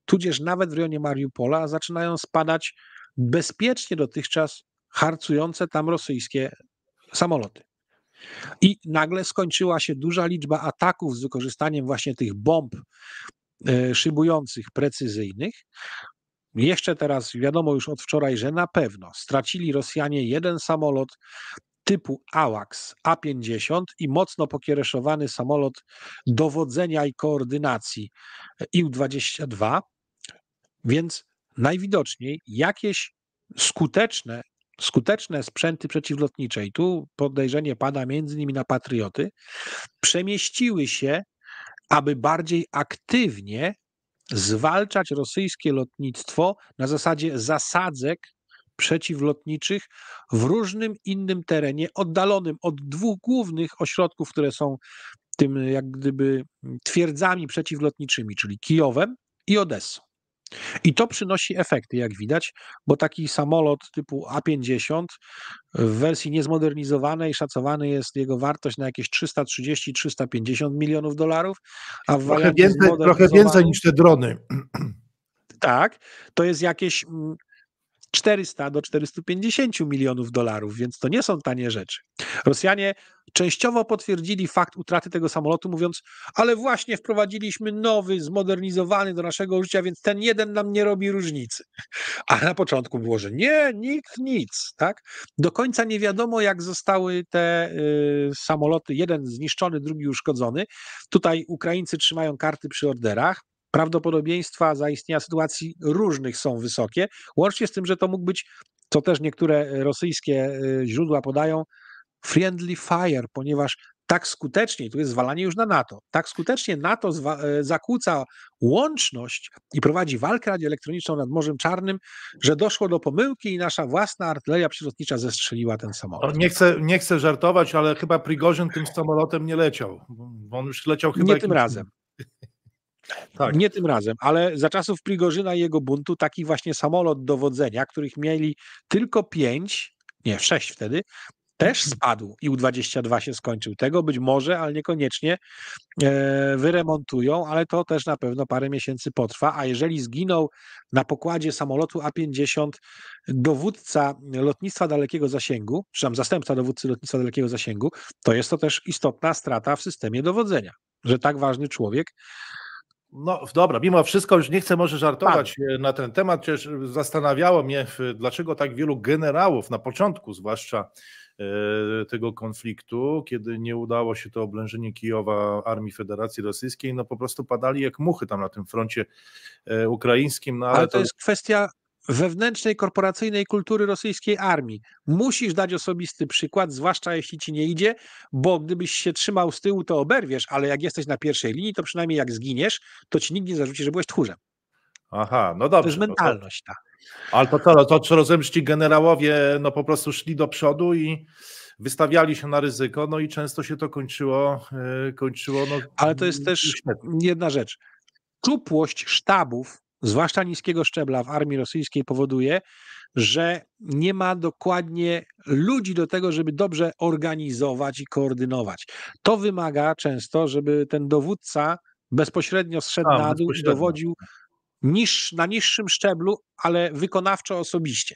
tudzież nawet w rejonie Mariupola, zaczynają spadać bezpiecznie dotychczas harcujące tam rosyjskie samoloty. I nagle skończyła się duża liczba ataków z wykorzystaniem właśnie tych bomb E, szybujących precyzyjnych. Jeszcze teraz wiadomo już od wczoraj, że na pewno stracili Rosjanie jeden samolot typu AWACS A-50 i mocno pokiereszowany samolot dowodzenia i koordynacji e, IL-22, więc najwidoczniej jakieś skuteczne, skuteczne sprzęty przeciwlotnicze, i tu podejrzenie pada między innymi na Patrioty, przemieściły się aby bardziej aktywnie zwalczać rosyjskie lotnictwo na zasadzie zasadzek przeciwlotniczych w różnym innym terenie, oddalonym od dwóch głównych ośrodków, które są tym jak gdyby twierdzami przeciwlotniczymi, czyli Kijowem i Odessą. I to przynosi efekty, jak widać, bo taki samolot typu A50 w wersji niezmodernizowanej szacowany jest jego wartość na jakieś 330-350 milionów dolarów, a w trochę więcej, trochę więcej niż te drony. (clears throat) Tak, to jest jakieś mm, 400 do 450 milionów dolarów, więc to nie są tanie rzeczy. Rosjanie częściowo potwierdzili fakt utraty tego samolotu, mówiąc, ale właśnie wprowadziliśmy nowy, zmodernizowany do naszego użycia, więc ten jeden nam nie robi różnicy. A na początku było, że nie, nikt nic. Tak? Do końca nie wiadomo, jak zostały te y, samoloty, jeden zniszczony, drugi uszkodzony. Tutaj Ukraińcy trzymają karty przy orderach prawdopodobieństwa zaistnienia sytuacji różnych są wysokie, łącznie z tym, że to mógł być, co też niektóre e, rosyjskie e, źródła podają, friendly fire, ponieważ tak skutecznie, tu jest zwalanie już na NATO, tak skutecznie NATO e, zakłóca łączność i prowadzi walkę radioelektroniczną nad Morzem Czarnym, że doszło do pomyłki i nasza własna artyleria przyrodnicza zestrzeliła ten samolot. Nie chcę, nie chcę żartować, ale chyba Prigozin tym samolotem nie leciał. On już leciał chyba... Nie jakimś... tym razem. Tak. Nie tym razem, ale za czasów Prigorzyna i jego buntu taki właśnie samolot dowodzenia, których mieli tylko pięć, nie, sześć wtedy, też mhm. spadł i U-22 się skończył. Tego być może, ale niekoniecznie e, wyremontują, ale to też na pewno parę miesięcy potrwa. A jeżeli zginął na pokładzie samolotu A-50 dowódca lotnictwa dalekiego zasięgu, czy tam zastępca dowódcy lotnictwa dalekiego zasięgu, to jest to też istotna strata w systemie dowodzenia, że tak ważny człowiek no dobra, mimo wszystko już nie chcę może żartować tak. na ten temat, chociaż zastanawiało mnie, dlaczego tak wielu generałów na początku zwłaszcza e, tego konfliktu, kiedy nie udało się to oblężenie Kijowa Armii Federacji Rosyjskiej, no po prostu padali jak muchy tam na tym froncie e, ukraińskim. No ale, ale to, to jest kwestia wewnętrznej korporacyjnej kultury rosyjskiej armii. Musisz dać osobisty przykład, zwłaszcza jeśli ci nie idzie, bo gdybyś się trzymał z tyłu, to oberwiesz, ale jak jesteś na pierwszej linii, to przynajmniej jak zginiesz, to ci nikt nie zarzuci, że byłeś tchórzem. Aha, no dobrze. To jest no mentalność ta. Ale to, to, to rozumiem, że ci generałowie no po prostu szli do przodu i wystawiali się na ryzyko, no i często się to kończyło. E, kończyło no, Ale to jest też jedna rzecz. Czupłość sztabów zwłaszcza niskiego szczebla w armii rosyjskiej, powoduje, że nie ma dokładnie ludzi do tego, żeby dobrze organizować i koordynować. To wymaga często, żeby ten dowódca bezpośrednio zszedł tak, na dół i dowodził niż, na niższym szczeblu, ale wykonawczo osobiście.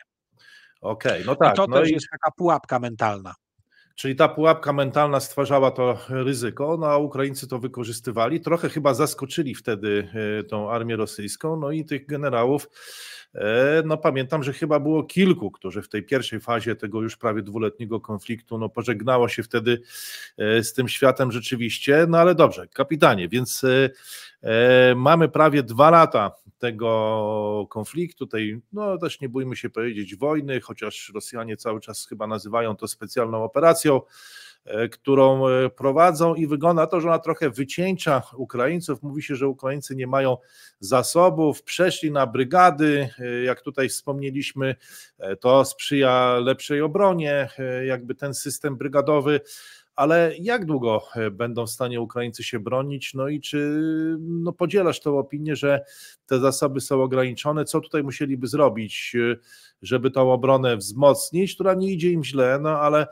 Okej, okay, no tak. I to no też i... jest taka pułapka mentalna. Czyli ta pułapka mentalna stwarzała to ryzyko, no a Ukraińcy to wykorzystywali. Trochę chyba zaskoczyli wtedy e, tą armię rosyjską, no i tych generałów. E, no pamiętam, że chyba było kilku, którzy w tej pierwszej fazie tego już prawie dwuletniego konfliktu, no pożegnało się wtedy e, z tym światem rzeczywiście, no ale dobrze, kapitanie, więc mamy prawie dwa lata tego konfliktu, tej, no też nie bójmy się powiedzieć, wojny, chociaż Rosjanie cały czas chyba nazywają to specjalną operacją, e, którą e, prowadzą i wygląda to, że ona trochę wycieńcza Ukraińców. Mówi się, że Ukraińcy nie mają zasobów, przeszli na brygady, e, jak tutaj wspomnieliśmy, to sprzyja lepszej obronie, jakby ten system brygadowy ale jak długo e, będą w stanie Ukraińcy się bronić? No i czy no podzielasz tę opinię, że te zasoby są ograniczone? Co tutaj musieliby zrobić, e, żeby tą obronę wzmocnić, która nie idzie im źle, no ale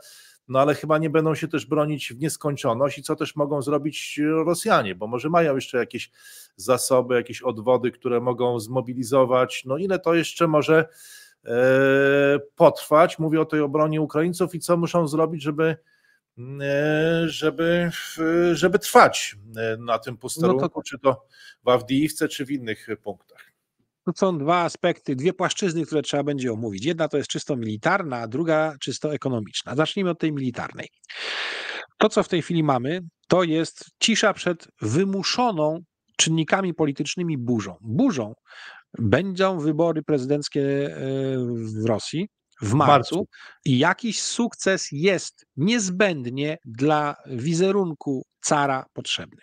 no ale chyba nie będą się też bronić w nieskończoność i co też mogą zrobić e, Rosjanie, bo może mają jeszcze jakieś zasoby, jakieś odwody, które mogą zmobilizować. No ile to jeszcze może potrwać? Mówię o tej obronie Ukraińców i co muszą zrobić, żeby E, żeby, e, żeby trwać e, na tym posterunku, no to... czy to w Awdijiwce, czy w innych punktach. To są dwa aspekty, dwie płaszczyzny, które trzeba będzie omówić. Jedna to jest czysto militarna, a druga czysto ekonomiczna. Zacznijmy od tej militarnej. To, co w tej chwili mamy, to jest cisza przed wymuszoną czynnikami politycznymi burzą. Burzą będą wybory prezydenckie w Rosji, w marcu. marcu. I jakiś sukces jest niezbędnie dla wizerunku cara potrzebny.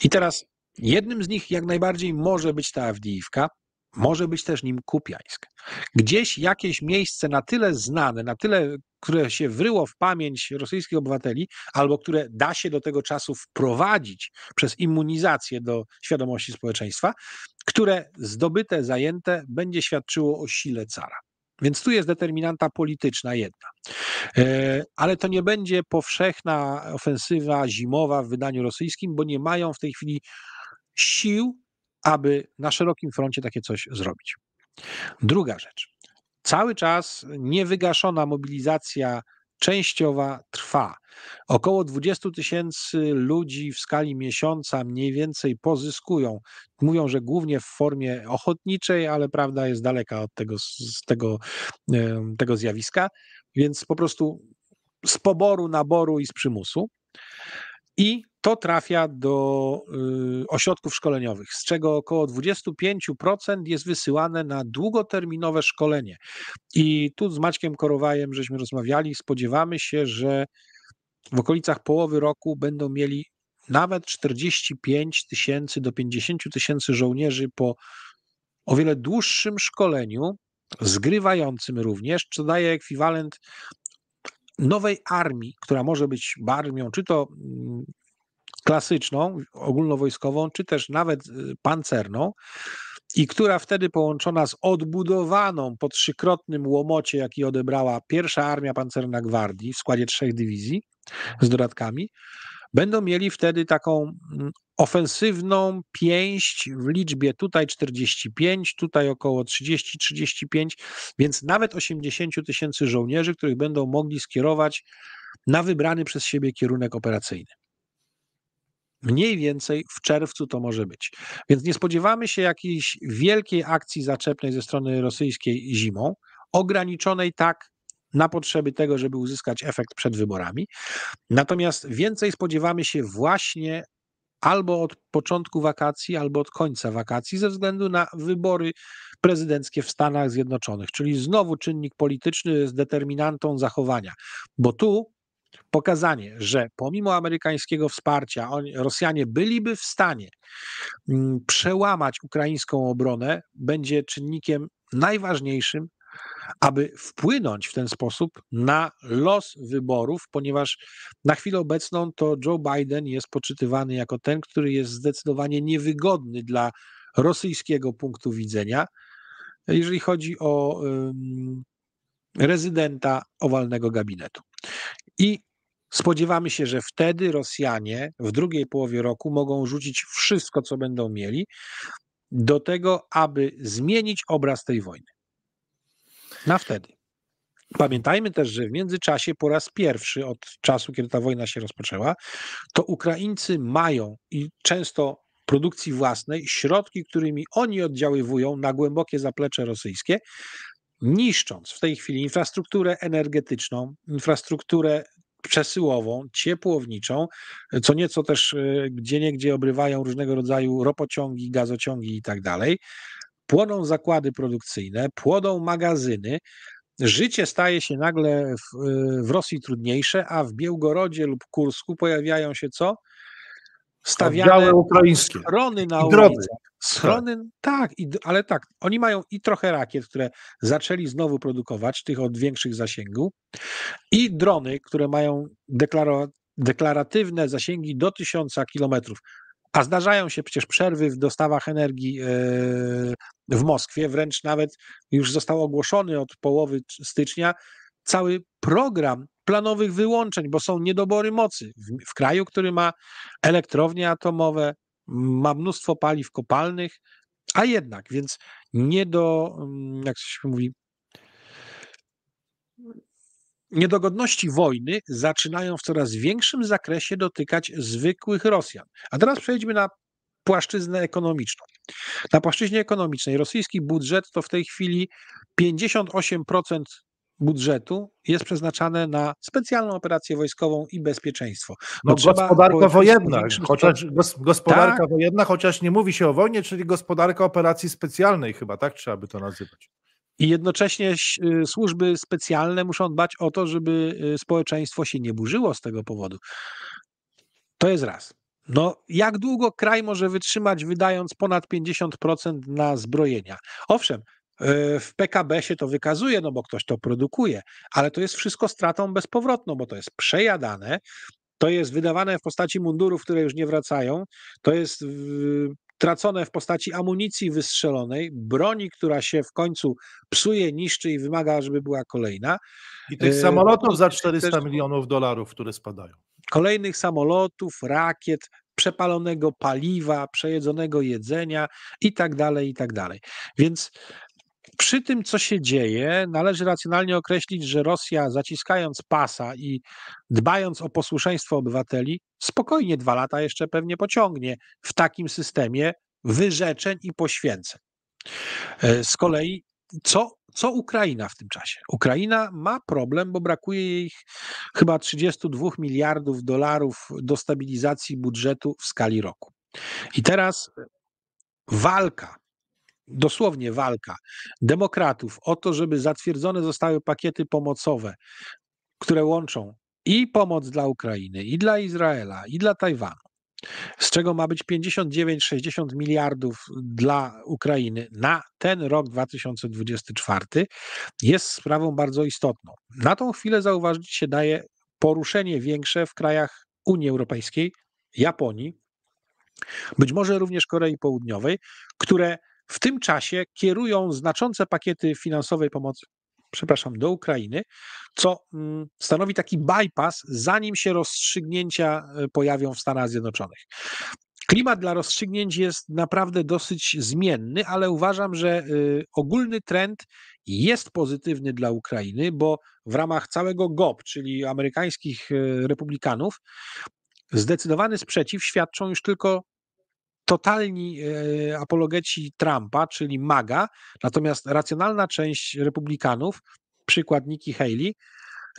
I teraz jednym z nich jak najbardziej może być ta Awdijiwka, może być też nim Kupiańsk. Gdzieś jakieś miejsce na tyle znane, na tyle, które się wryło w pamięć rosyjskich obywateli, albo które da się do tego czasu wprowadzić przez immunizację do świadomości społeczeństwa, które zdobyte, zajęte będzie świadczyło o sile cara. Więc tu jest determinanta polityczna jedna. E, ale to nie będzie powszechna ofensywa zimowa w wydaniu rosyjskim, bo nie mają w tej chwili sił, aby na szerokim froncie takie coś zrobić. Druga rzecz. Cały czas niewygaszona mobilizacja częściowa trwa. Około 20 tysięcy ludzi w skali miesiąca mniej więcej pozyskują. Mówią, że głównie w formie ochotniczej, ale prawda jest daleka od tego, tego, tego zjawiska, więc po prostu z poboru, naboru i z przymusu. I to trafia do y, ośrodków szkoleniowych, z czego około 25% jest wysyłane na długoterminowe szkolenie. I tu z Maćkiem Korowajem żeśmy rozmawiali, spodziewamy się, że w okolicach połowy roku będą mieli nawet 45 tysięcy do 50 tysięcy żołnierzy po o wiele dłuższym szkoleniu, zgrywającym również, co daje ekwiwalent nowej armii, która może być armią czy to mm, klasyczną, ogólnowojskową, czy też nawet y, pancerną, i która wtedy połączona z odbudowaną po trzykrotnym łomocie, jaki odebrała pierwsza armia pancerna gwardii w składzie trzech dywizji z dodatkami, będą mieli wtedy taką mm, ofensywną pięść w liczbie tutaj 45, tutaj około 30-35, więc nawet 80 tysięcy żołnierzy, których będą mogli skierować na wybrany przez siebie kierunek operacyjny. Mniej więcej w czerwcu to może być. Więc nie spodziewamy się jakiejś wielkiej akcji zaczepnej ze strony rosyjskiej zimą, ograniczonej tak na potrzeby tego, żeby uzyskać efekt przed wyborami. Natomiast więcej spodziewamy się właśnie albo od początku wakacji, albo od końca wakacji, ze względu na wybory prezydenckie w Stanach Zjednoczonych, czyli znowu czynnik polityczny z determinantą zachowania, bo tu pokazanie, że pomimo amerykańskiego wsparcia Rosjanie byliby w stanie mm, przełamać ukraińską obronę, będzie czynnikiem najważniejszym, aby wpłynąć w ten sposób na los wyborów, ponieważ na chwilę obecną to Joe Biden jest poczytywany jako ten, który jest zdecydowanie niewygodny dla rosyjskiego punktu widzenia, jeżeli chodzi o rezydenta owalnego gabinetu. I Spodziewamy się, że wtedy Rosjanie w drugiej połowie roku mogą rzucić wszystko, co będą mieli, do tego, aby zmienić obraz tej wojny. Na wtedy. Pamiętajmy też, że w międzyczasie po raz pierwszy od czasu, kiedy ta wojna się rozpoczęła, to Ukraińcy mają i często produkcji własnej środki, którymi oni oddziaływują na głębokie zaplecze rosyjskie, niszcząc w tej chwili infrastrukturę energetyczną, infrastrukturę przesyłową, ciepłowniczą, co nieco też e, gdzie niegdzie obrywają różnego rodzaju ropociągi, gazociągi i tak dalej. Płoną zakłady produkcyjne, płodą magazyny, życie staje się nagle w, e, w, Rosji trudniejsze, a w Biełgorodzie lub Kursku pojawiają się co? stawiane tak, ukraińskie. schrony na ulicy. Tak. Schrony, tak, i, ale tak, oni mają i trochę rakiet, które zaczęli znowu produkować, tych od większych zasięgu, i drony, które mają deklaratywne zasięgi do tysiąca kilometrów. A zdarzają się przecież przerwy w dostawach energii e, w Moskwie, wręcz nawet już został ogłoszony od połowy stycznia cały program planowych wyłączeń, bo są niedobory mocy. W, w kraju, który ma elektrownie atomowe, ma mnóstwo paliw kopalnych, a jednak, więc nie do, mm, jak się mówi, niedogodności wojny zaczynają w coraz większym zakresie dotykać zwykłych Rosjan. A teraz przejdźmy na płaszczyznę ekonomiczną. Na płaszczyźnie ekonomicznej rosyjski budżet to w tej chwili 58% budżetu jest przeznaczane na specjalną operację wojskową i bezpieczeństwo. No, no gospodarka wojenna, chociaż gospodarka tak? wojenna, chociaż nie mówi się o wojnie, czyli gospodarka operacji specjalnej chyba, tak trzeba by to nazywać. I jednocześnie y, służby specjalne muszą dbać o to, żeby y, społeczeństwo się nie burzyło z tego powodu. To jest raz. No, jak długo kraj może wytrzymać, wydając ponad 50% na zbrojenia? Owszem, E, w PKB się to wykazuje, no bo ktoś to produkuje, ale to jest wszystko stratą bezpowrotną, bo to jest przejadane, to jest wydawane w postaci mundurów, które już nie wracają, to jest tracone w postaci amunicji wystrzelonej, broni, która się w końcu psuje, niszczy i wymaga, żeby była kolejna. I tych e, samolotów za 400 też... milionów dolarów, które spadają. Kolejnych samolotów, rakiet, przepalonego paliwa, przejedzonego jedzenia i tak dalej, i tak dalej. Więc przy tym, co się dzieje, należy racjonalnie określić, że Rosja, zaciskając pasa i dbając o posłuszeństwo obywateli, spokojnie dwa lata jeszcze pewnie pociągnie w takim systemie wyrzeczeń i poświęceń. E, z kolei, co, co Ukraina w tym czasie? Ukraina ma problem, bo brakuje jej chyba 32 miliardów dolarów do stabilizacji budżetu w skali roku. I teraz walka dosłownie walka demokratów o to, żeby zatwierdzone zostały pakiety pomocowe, które łączą i pomoc dla Ukrainy, i dla Izraela, i dla Tajwanu, z czego ma być 59-60 miliardów dla Ukrainy na ten rok 2024, jest sprawą bardzo istotną. Na tą chwilę zauważyć się daje poruszenie większe w krajach Unii Europejskiej, Japonii, być może również Korei Południowej, które w tym czasie kierują znaczące pakiety finansowej pomocy, przepraszam, do Ukrainy, co mm, stanowi taki bypass, zanim się rozstrzygnięcia e, pojawią w Stanach Zjednoczonych. Klimat dla rozstrzygnięć jest naprawdę dosyć zmienny, ale uważam, że e, ogólny trend jest pozytywny dla Ukrainy, bo w ramach całego GOP, czyli amerykańskich e, republikanów, zdecydowany sprzeciw świadczą już tylko totalni e, apologeci Trumpa, czyli MAGA, natomiast racjonalna część republikanów, przykład Nikki Haley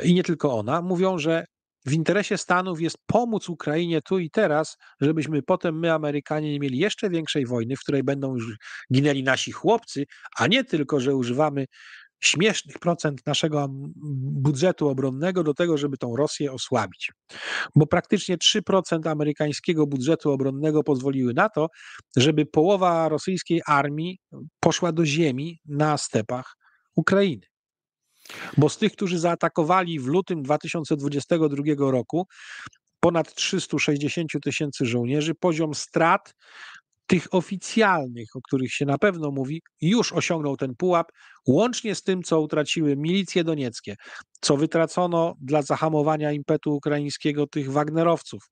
i nie tylko ona, mówią, że w interesie Stanów jest pomóc Ukrainie tu i teraz, żebyśmy potem my, Amerykanie, nie mieli jeszcze większej wojny, w której będą już ginęli nasi chłopcy, a nie tylko, że używamy śmiesznych procent naszego budżetu obronnego do tego, żeby tą Rosję osłabić. Bo praktycznie 3% amerykańskiego budżetu obronnego pozwoliły na to, żeby połowa rosyjskiej armii poszła do ziemi na stepach Ukrainy. Bo z tych, którzy zaatakowali w lutym 2022 roku, ponad 360 tysięcy żołnierzy, poziom strat tych oficjalnych, o których się na pewno mówi, już osiągnął ten pułap, łącznie z tym, co utraciły milicje donieckie, co wytracono dla zahamowania impetu ukraińskiego tych Wagnerowców,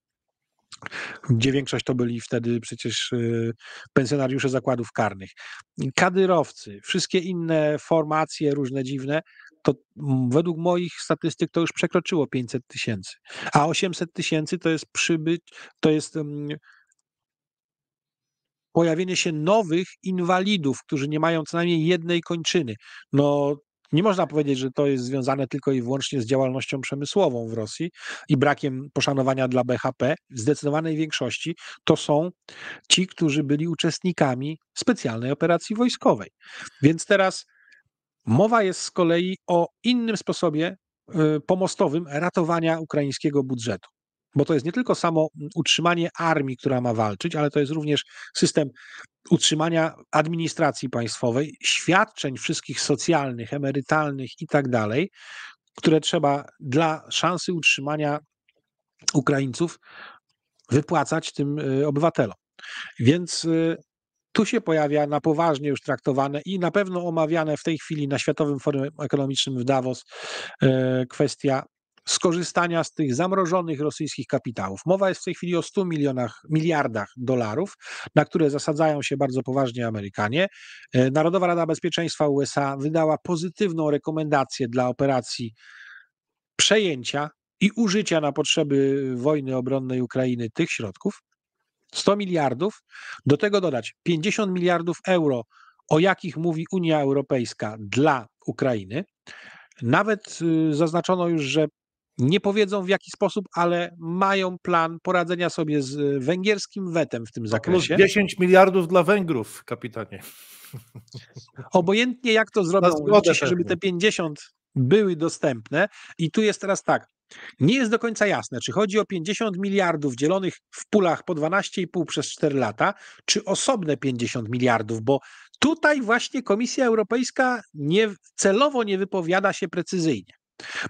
gdzie większość to byli wtedy przecież y, pensjonariusze zakładów karnych, kadyrowcy, wszystkie inne formacje różne dziwne, to według moich statystyk to już przekroczyło 500 tysięcy, a 800 tysięcy to jest przybyć, to jest mm, pojawienie się nowych inwalidów, którzy nie mają co najmniej jednej kończyny. No, nie można powiedzieć, że to jest związane tylko i wyłącznie z działalnością przemysłową w Rosji i brakiem poszanowania dla BHP. W zdecydowanej większości to są ci, którzy byli uczestnikami specjalnej operacji wojskowej. Więc teraz mowa jest z kolei o innym sposobie y, pomostowym ratowania ukraińskiego budżetu bo to jest nie tylko samo utrzymanie armii, która ma walczyć, ale to jest również system utrzymania administracji państwowej, świadczeń wszystkich socjalnych, emerytalnych i tak dalej, które trzeba dla szansy utrzymania Ukraińców wypłacać tym y, obywatelom. Więc y, tu się pojawia na poważnie już traktowane i na pewno omawiane w tej chwili na Światowym Forum Ekonomicznym w Davos y, kwestia skorzystania z tych zamrożonych rosyjskich kapitałów. Mowa jest w tej chwili o 100 milionach, miliardach dolarów, na które zasadzają się bardzo poważnie Amerykanie. E, Narodowa Rada Bezpieczeństwa USA wydała pozytywną rekomendację dla operacji przejęcia i użycia na potrzeby wojny obronnej Ukrainy tych środków. 100 miliardów, do tego dodać 50 miliardów euro, o jakich mówi Unia Europejska dla Ukrainy. Nawet y, zaznaczono już, że nie powiedzą w jaki sposób, ale mają plan poradzenia sobie z e, węgierskim wetem w tym zakresie. Plus 10 miliardów dla Węgrów, kapitanie. Obojętnie jak to zrobią, żeby te 50 były dostępne. I tu jest teraz tak. Nie jest do końca jasne, czy chodzi o 50 miliardów dzielonych w pulach po 12,5 przez 4 lata, czy osobne 50 miliardów, bo tutaj właśnie Komisja Europejska nie, celowo nie wypowiada się precyzyjnie.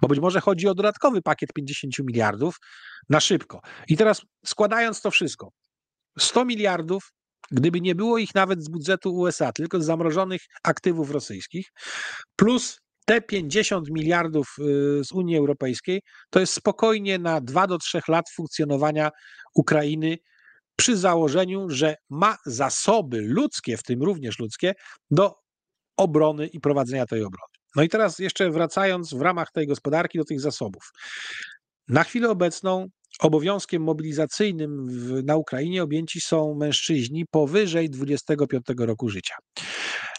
Bo być może chodzi o dodatkowy pakiet 50 miliardów na szybko. I teraz składając to wszystko, 100 miliardów, gdyby nie było ich nawet z budżetu USA, tylko z zamrożonych aktywów rosyjskich, plus te 50 miliardów y, z Unii Europejskiej, to jest spokojnie na 2 do 3 lat funkcjonowania Ukrainy przy założeniu, że ma zasoby ludzkie, w tym również ludzkie, do obrony i prowadzenia tej obrony. No i teraz jeszcze wracając w ramach tej gospodarki do tych zasobów. Na chwilę obecną obowiązkiem mobilizacyjnym w, na Ukrainie objęci są mężczyźni powyżej 25 roku życia.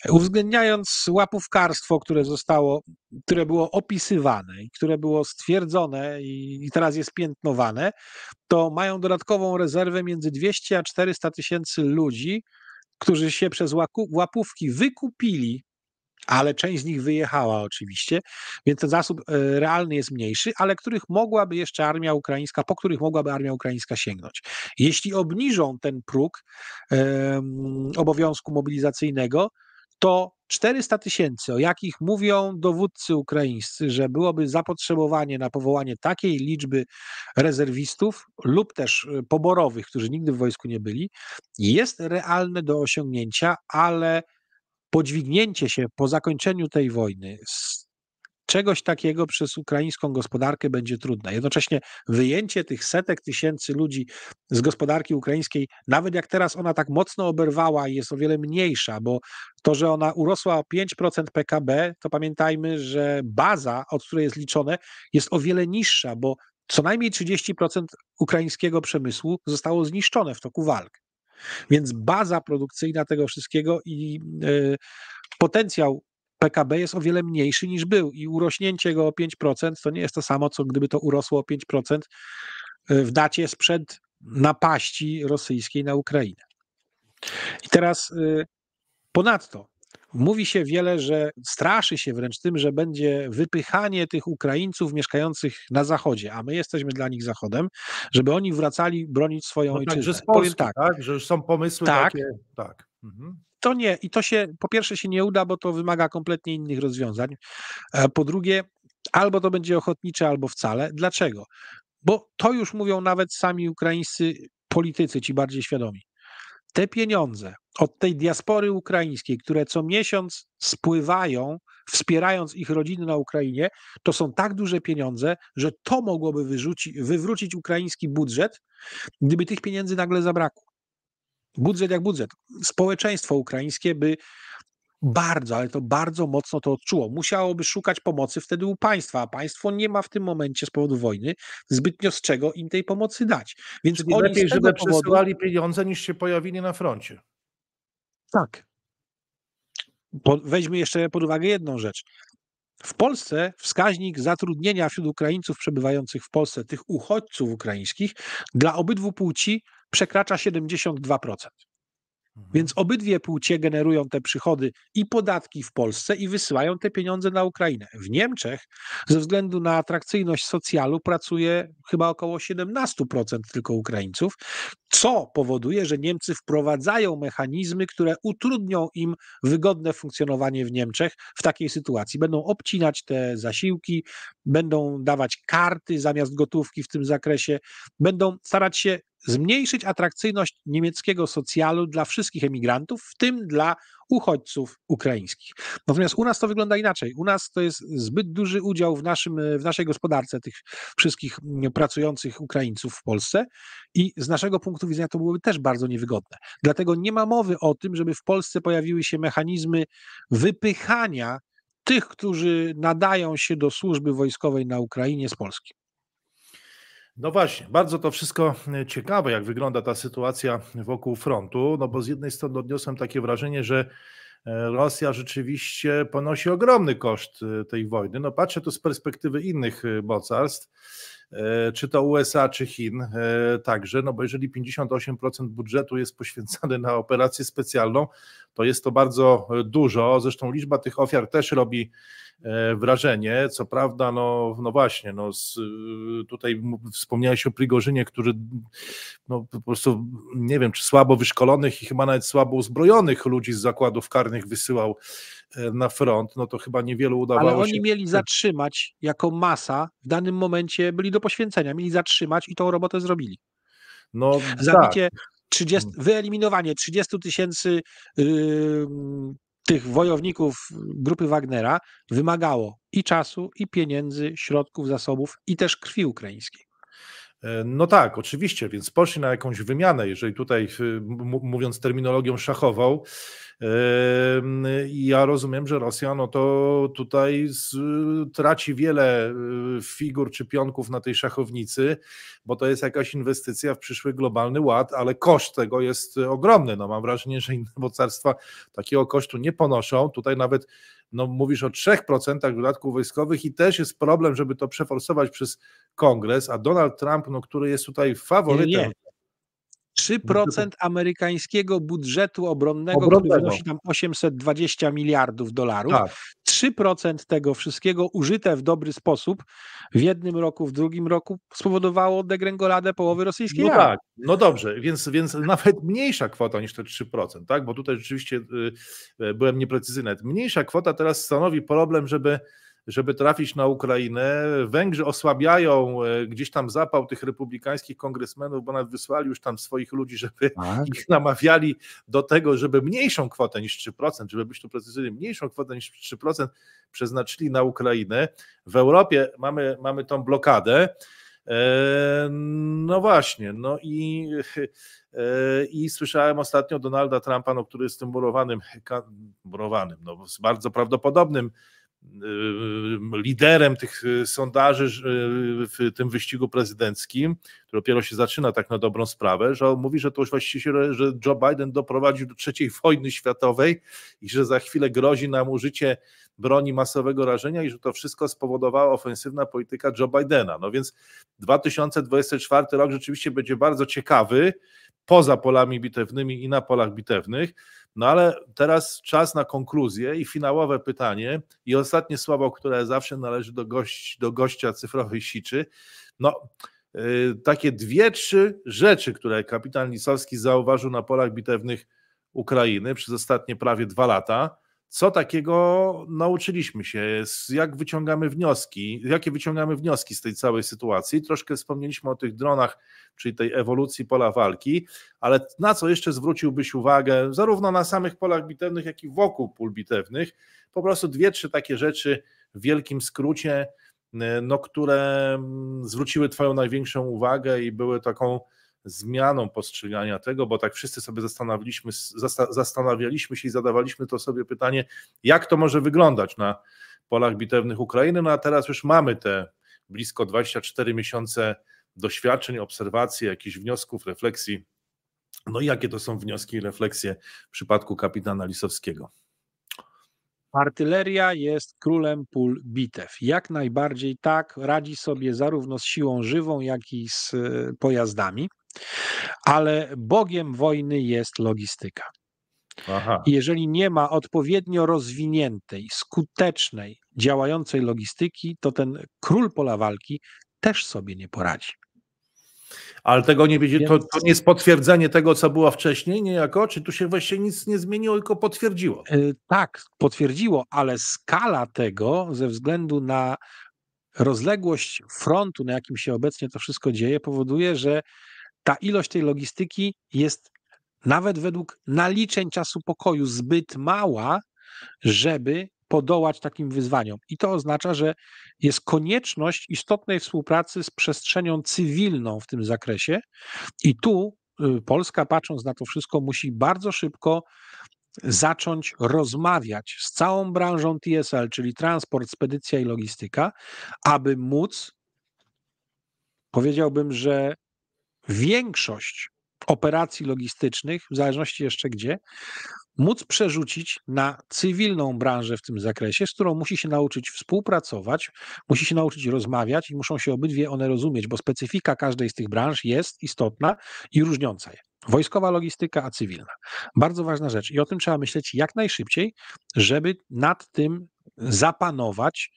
Uwzględniając łapówkarstwo, które zostało, które było opisywane i które było stwierdzone i, i teraz jest piętnowane, to mają dodatkową rezerwę między 200 a 400 tysięcy ludzi, którzy się przez łapówki wykupili ale część z nich wyjechała oczywiście, więc ten zasób e, realny jest mniejszy, ale których mogłaby jeszcze armia ukraińska, po których mogłaby armia ukraińska sięgnąć. Jeśli obniżą ten próg um, obowiązku mobilizacyjnego, to 400 tysięcy, o jakich mówią dowódcy ukraińscy, że byłoby zapotrzebowanie na powołanie takiej liczby rezerwistów lub też e, poborowych, którzy nigdy w wojsku nie byli, jest realne do osiągnięcia, ale podźwignięcie się po zakończeniu tej wojny z czegoś takiego przez ukraińską gospodarkę będzie trudne. Jednocześnie wyjęcie tych setek tysięcy ludzi z gospodarki ukraińskiej, nawet jak teraz ona tak mocno oberwała i jest o wiele mniejsza, bo to, że ona urosła o 5% PKB, to pamiętajmy, że baza, od której jest liczone, jest o wiele niższa, bo co najmniej 30% ukraińskiego przemysłu zostało zniszczone w toku walk. Więc baza produkcyjna tego wszystkiego i e, potencjał PKB jest o wiele mniejszy niż był i urośnięcie go o 5% to nie jest to samo, co gdyby to urosło o 5% e, w dacie sprzed napaści rosyjskiej na Ukrainę. I teraz e, ponadto Mówi się wiele, że straszy się wręcz tym, że będzie wypychanie tych Ukraińców mieszkających na Zachodzie, a my jesteśmy dla nich Zachodem, żeby oni wracali bronić swoją no ojczyznę. Tak, że Polski, tak, tak, że już są pomysły tak, takie. Tak. Mhm to nie. I to się po pierwsze się nie uda, bo to wymaga kompletnie innych rozwiązań. E, po drugie, albo to będzie ochotnicze, albo wcale. Dlaczego? Bo to już mówią nawet sami ukraińscy politycy, ci bardziej świadomi te pieniądze od tej diaspory ukraińskiej, które co miesiąc spływają, wspierając ich rodziny na Ukrainie, to są tak duże pieniądze, że to mogłoby wyrzuci, wywrócić ukraiński budżet, gdyby tych pieniędzy nagle zabrakło. Budżet jak budżet. Społeczeństwo ukraińskie by bardzo, ale to bardzo mocno to odczuło. Musiałoby szukać pomocy wtedy u państwa, a państwo nie ma w tym momencie z powodu wojny zbytnio z czego im tej pomocy dać. Więc Czyli oni lepiej, żeby powodu... przesyłali pieniądze, niż się pojawili na froncie. Tak. Po, weźmy jeszcze pod uwagę jedną rzecz. W Polsce wskaźnik zatrudnienia wśród Ukraińców przebywających w Polsce, tych uchodźców ukraińskich, dla obydwu płci przekracza 72%. Mhm. Więc obydwie płcie generują te przychody i podatki w Polsce i wysyłają te pieniądze na Ukrainę. W Niemczech ze względu na atrakcyjność socjalu pracuje chyba około 17% tylko Ukraińców, co powoduje, że Niemcy wprowadzają mechanizmy, które utrudnią im wygodne funkcjonowanie w Niemczech w takiej sytuacji. Będą obcinać te zasiłki, będą dawać karty zamiast gotówki w tym zakresie, będą starać się zmniejszyć atrakcyjność niemieckiego socjalu dla wszystkich emigrantów, w tym dla uchodźców ukraińskich. Natomiast u nas to wygląda inaczej. U nas to jest zbyt duży udział w, naszym, w naszej gospodarce tych wszystkich mm, pracujących Ukraińców w Polsce i z naszego punktu widzenia to byłoby też bardzo niewygodne. Dlatego nie ma mowy o tym, żeby w Polsce pojawiły się mechanizmy wypychania tych, którzy nadają się do służby wojskowej na Ukrainie z Polski. No właśnie, bardzo to wszystko e, ciekawe, jak wygląda ta sytuacja wokół frontu, no bo z jednej strony odniosłem takie wrażenie, że e, Rosja rzeczywiście ponosi ogromny koszt e, tej wojny. No patrzę to z perspektywy innych mocarstw, czy to USA, czy Chin także, no bo jeżeli 58% budżetu jest poświęcane na operację specjalną, to jest to bardzo dużo. Zresztą liczba tych ofiar też robi E, wrażenie. Co prawda, no, no właśnie, no, z, tutaj wspomniałeś o Prigorzynie, który no, po prostu nie wiem, czy słabo wyszkolonych i chyba nawet słabo uzbrojonych ludzi z zakładów karnych wysyłał e, na front, no to chyba niewielu udawało Ale oni się... mieli zatrzymać jako masa, w danym momencie byli do poświęcenia, mieli zatrzymać i tą robotę zrobili. No, Zabicie, tak. 30, hmm. wyeliminowanie 30 tysięcy tych wojowników grupy Wagnera wymagało i czasu, i pieniędzy, środków, zasobów, i też krwi ukraińskiej. E, no tak, oczywiście, więc poszli na jakąś wymianę, jeżeli tutaj mówiąc terminologią szachową. ja rozumiem, że Rosja no to tutaj z, traci wiele e, figur czy pionków na tej szachownicy, bo to jest jakaś inwestycja w przyszły globalny ład, ale koszt tego jest ogromny. No mam wrażenie, że inne mocarstwa takiego kosztu nie ponoszą. Tutaj nawet no mówisz o 3% wydatków wojskowych i też jest problem, żeby to przeforsować przez kongres, a Donald Trump, no, który jest tutaj faworytem. Nie, nie. 3% amerykańskiego budżetu obronnego, obronnego, który wynosi tam 820 miliardów dolarów, tak. 3% tego wszystkiego użyte w dobry sposób w jednym roku, w drugim roku spowodowało degręgoladę połowy rosyjskiej. No tak, no dobrze, więc, więc nawet mniejsza kwota niż te 3%, tak? bo tutaj rzeczywiście y, y, byłem nieprecyzyjny. Mniejsza kwota teraz stanowi problem, żeby żeby trafić na Ukrainę. Węgrzy osłabiają e, gdzieś tam zapał tych republikańskich kongresmenów, bo nawet wysłali już tam swoich ludzi, żeby tak. ich namawiali do tego, żeby mniejszą kwotę niż 3%, żeby być tu precyzyjnym, mniejszą kwotę niż 3% przeznaczyli na Ukrainę. W Europie mamy, mamy tą blokadę. E, no właśnie, no i, e, i słyszałem ostatnio Donalda Trumpa, no, który jest tym murowanym, murowanym no, z bardzo prawdopodobnym Y, y, liderem tych y, sondaży w tym wyścigu prezydenckim, który dopiero się zaczyna tak na dobrą sprawę, że on mówi, że to już właściwie, że Joe Biden doprowadził do trzeciej (laughs) wojny światowej i że za chwilę grozi nam użycie broni masowego rażenia i że to wszystko spowodowała ofensywna polityka Joe Bidena. No więc 2024 rok rzeczywiście będzie bardzo ciekawy poza polami bitewnymi i na polach bitewnych. No ale teraz czas na konkluzję i finałowe pytanie i ostatnie słowo, które zawsze należy do, gość, do gościa cyfrowej siczy. No, yy, takie dwie, trzy rzeczy, które kapitan Lisowski zauważył na polach bitewnych Ukrainy przez ostatnie prawie dwa lata co takiego nauczyliśmy się, jak wyciągamy wnioski, jakie wyciągamy wnioski z tej całej sytuacji. Troszkę wspomnieliśmy o tych dronach, czyli tej ewolucji pola walki, ale na co jeszcze zwróciłbyś uwagę, zarówno na samych polach bitewnych, jak i wokół pól bitewnych, po prostu dwie, trzy takie rzeczy w wielkim skrócie, no, które mm, zwróciły Twoją największą uwagę i były taką zmianą postrzegania tego, bo tak wszyscy sobie zastanawialiśmy, zastanawialiśmy się i zadawaliśmy to sobie pytanie, jak to może wyglądać na polach bitewnych Ukrainy, no a teraz już mamy te blisko 24 miesiące doświadczeń, obserwacji, jakichś wniosków, refleksji. No i jakie to są wnioski i refleksje w przypadku kapitana Lisowskiego? Artyleria jest królem pól bitew. Jak najbardziej tak radzi sobie zarówno z siłą żywą, jak i z e, pojazdami. Ale bogiem wojny jest logistyka. Aha. Jeżeli nie ma odpowiednio rozwiniętej, skutecznej, działającej logistyki, to ten król pola walki też sobie nie poradzi. Ale tego nie wiedzie, to, to nie jest potwierdzenie tego, co było wcześniej, niejako? Czy tu się właśnie nic nie zmieniło, tylko potwierdziło? E, tak, potwierdziło, ale skala tego ze względu na rozległość frontu, na jakim się obecnie to wszystko dzieje, powoduje, że ta ilość tej logistyki jest nawet według naliczeń czasu pokoju zbyt mała, żeby podołać takim wyzwaniom. I to oznacza, że jest konieczność istotnej współpracy z przestrzenią cywilną w tym zakresie. I tu y, Polska, patrząc na to wszystko, musi bardzo szybko zacząć rozmawiać z całą branżą TSL, czyli transport, spedycja i logistyka, aby móc, powiedziałbym, że większość operacji logistycznych, w zależności jeszcze gdzie, móc przerzucić na cywilną branżę w tym zakresie, z którą musi się nauczyć współpracować, musi się nauczyć rozmawiać i muszą się obydwie one rozumieć, bo specyfika każdej z tych branż jest istotna i różniąca je. Wojskowa logistyka, a cywilna. Bardzo ważna rzecz i o tym trzeba myśleć jak najszybciej, żeby nad tym zapanować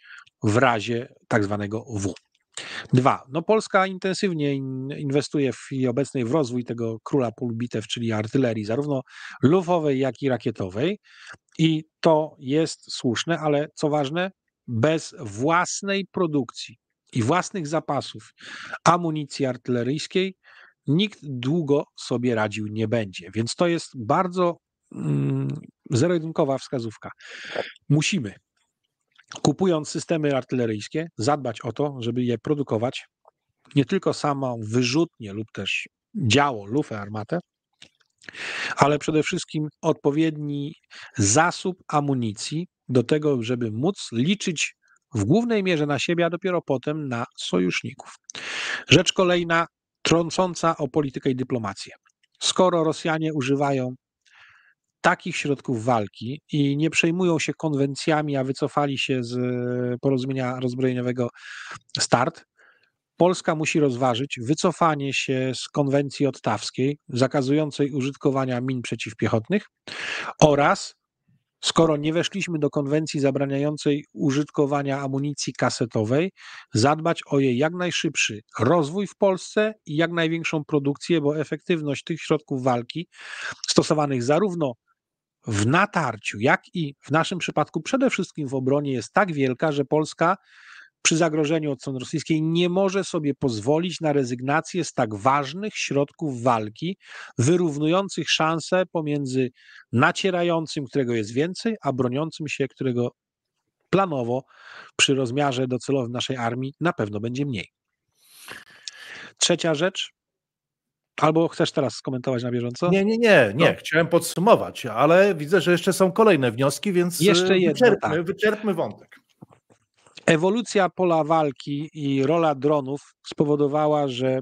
w razie tak zwanego W. Dwa, no Polska intensywnie inwestuje w chwili obecnej w rozwój tego króla pól bitew, czyli artylerii, zarówno lufowej, jak i rakietowej. I to jest słuszne, ale co ważne, bez własnej produkcji i własnych zapasów amunicji artyleryjskiej nikt długo sobie radził nie będzie. Więc to jest bardzo mm, zero wskazówka. Musimy kupując systemy artyleryjskie, zadbać o to, żeby je produkować nie tylko samą wyrzutnię lub też działo, lufę, armatę, ale przede wszystkim odpowiedni zasób amunicji do tego, żeby móc liczyć w głównej mierze na siebie, a dopiero potem na sojuszników. Rzecz kolejna trącąca o politykę i dyplomację. Skoro Rosjanie używają takich środków walki i nie przejmują się konwencjami, a wycofali się z e, porozumienia rozbrojeniowego START, Polska musi rozważyć wycofanie się z konwencji ottawskiej zakazującej użytkowania min przeciwpiechotnych oraz skoro nie weszliśmy do konwencji zabraniającej użytkowania amunicji kasetowej, zadbać o jej jak najszybszy rozwój w Polsce i jak największą produkcję, bo efektywność tych środków walki stosowanych zarówno w natarciu, jak i w naszym przypadku przede wszystkim w obronie jest tak wielka, że Polska przy zagrożeniu od strony rosyjskiej nie może sobie pozwolić na rezygnację z tak ważnych środków walki, wyrównujących szanse pomiędzy nacierającym, którego jest więcej, a broniącym się, którego planowo przy rozmiarze docelowym naszej armii na pewno będzie mniej. Trzecia rzecz, Albo chcesz teraz skomentować na bieżąco? Nie, nie, nie, nie. No. Chciałem podsumować, ale widzę, że jeszcze są kolejne wnioski, więc e, jeszcze jedno, wyczerpmy, tak. wyczerpmy wątek. Ewolucja pola walki i rola dronów spowodowała, że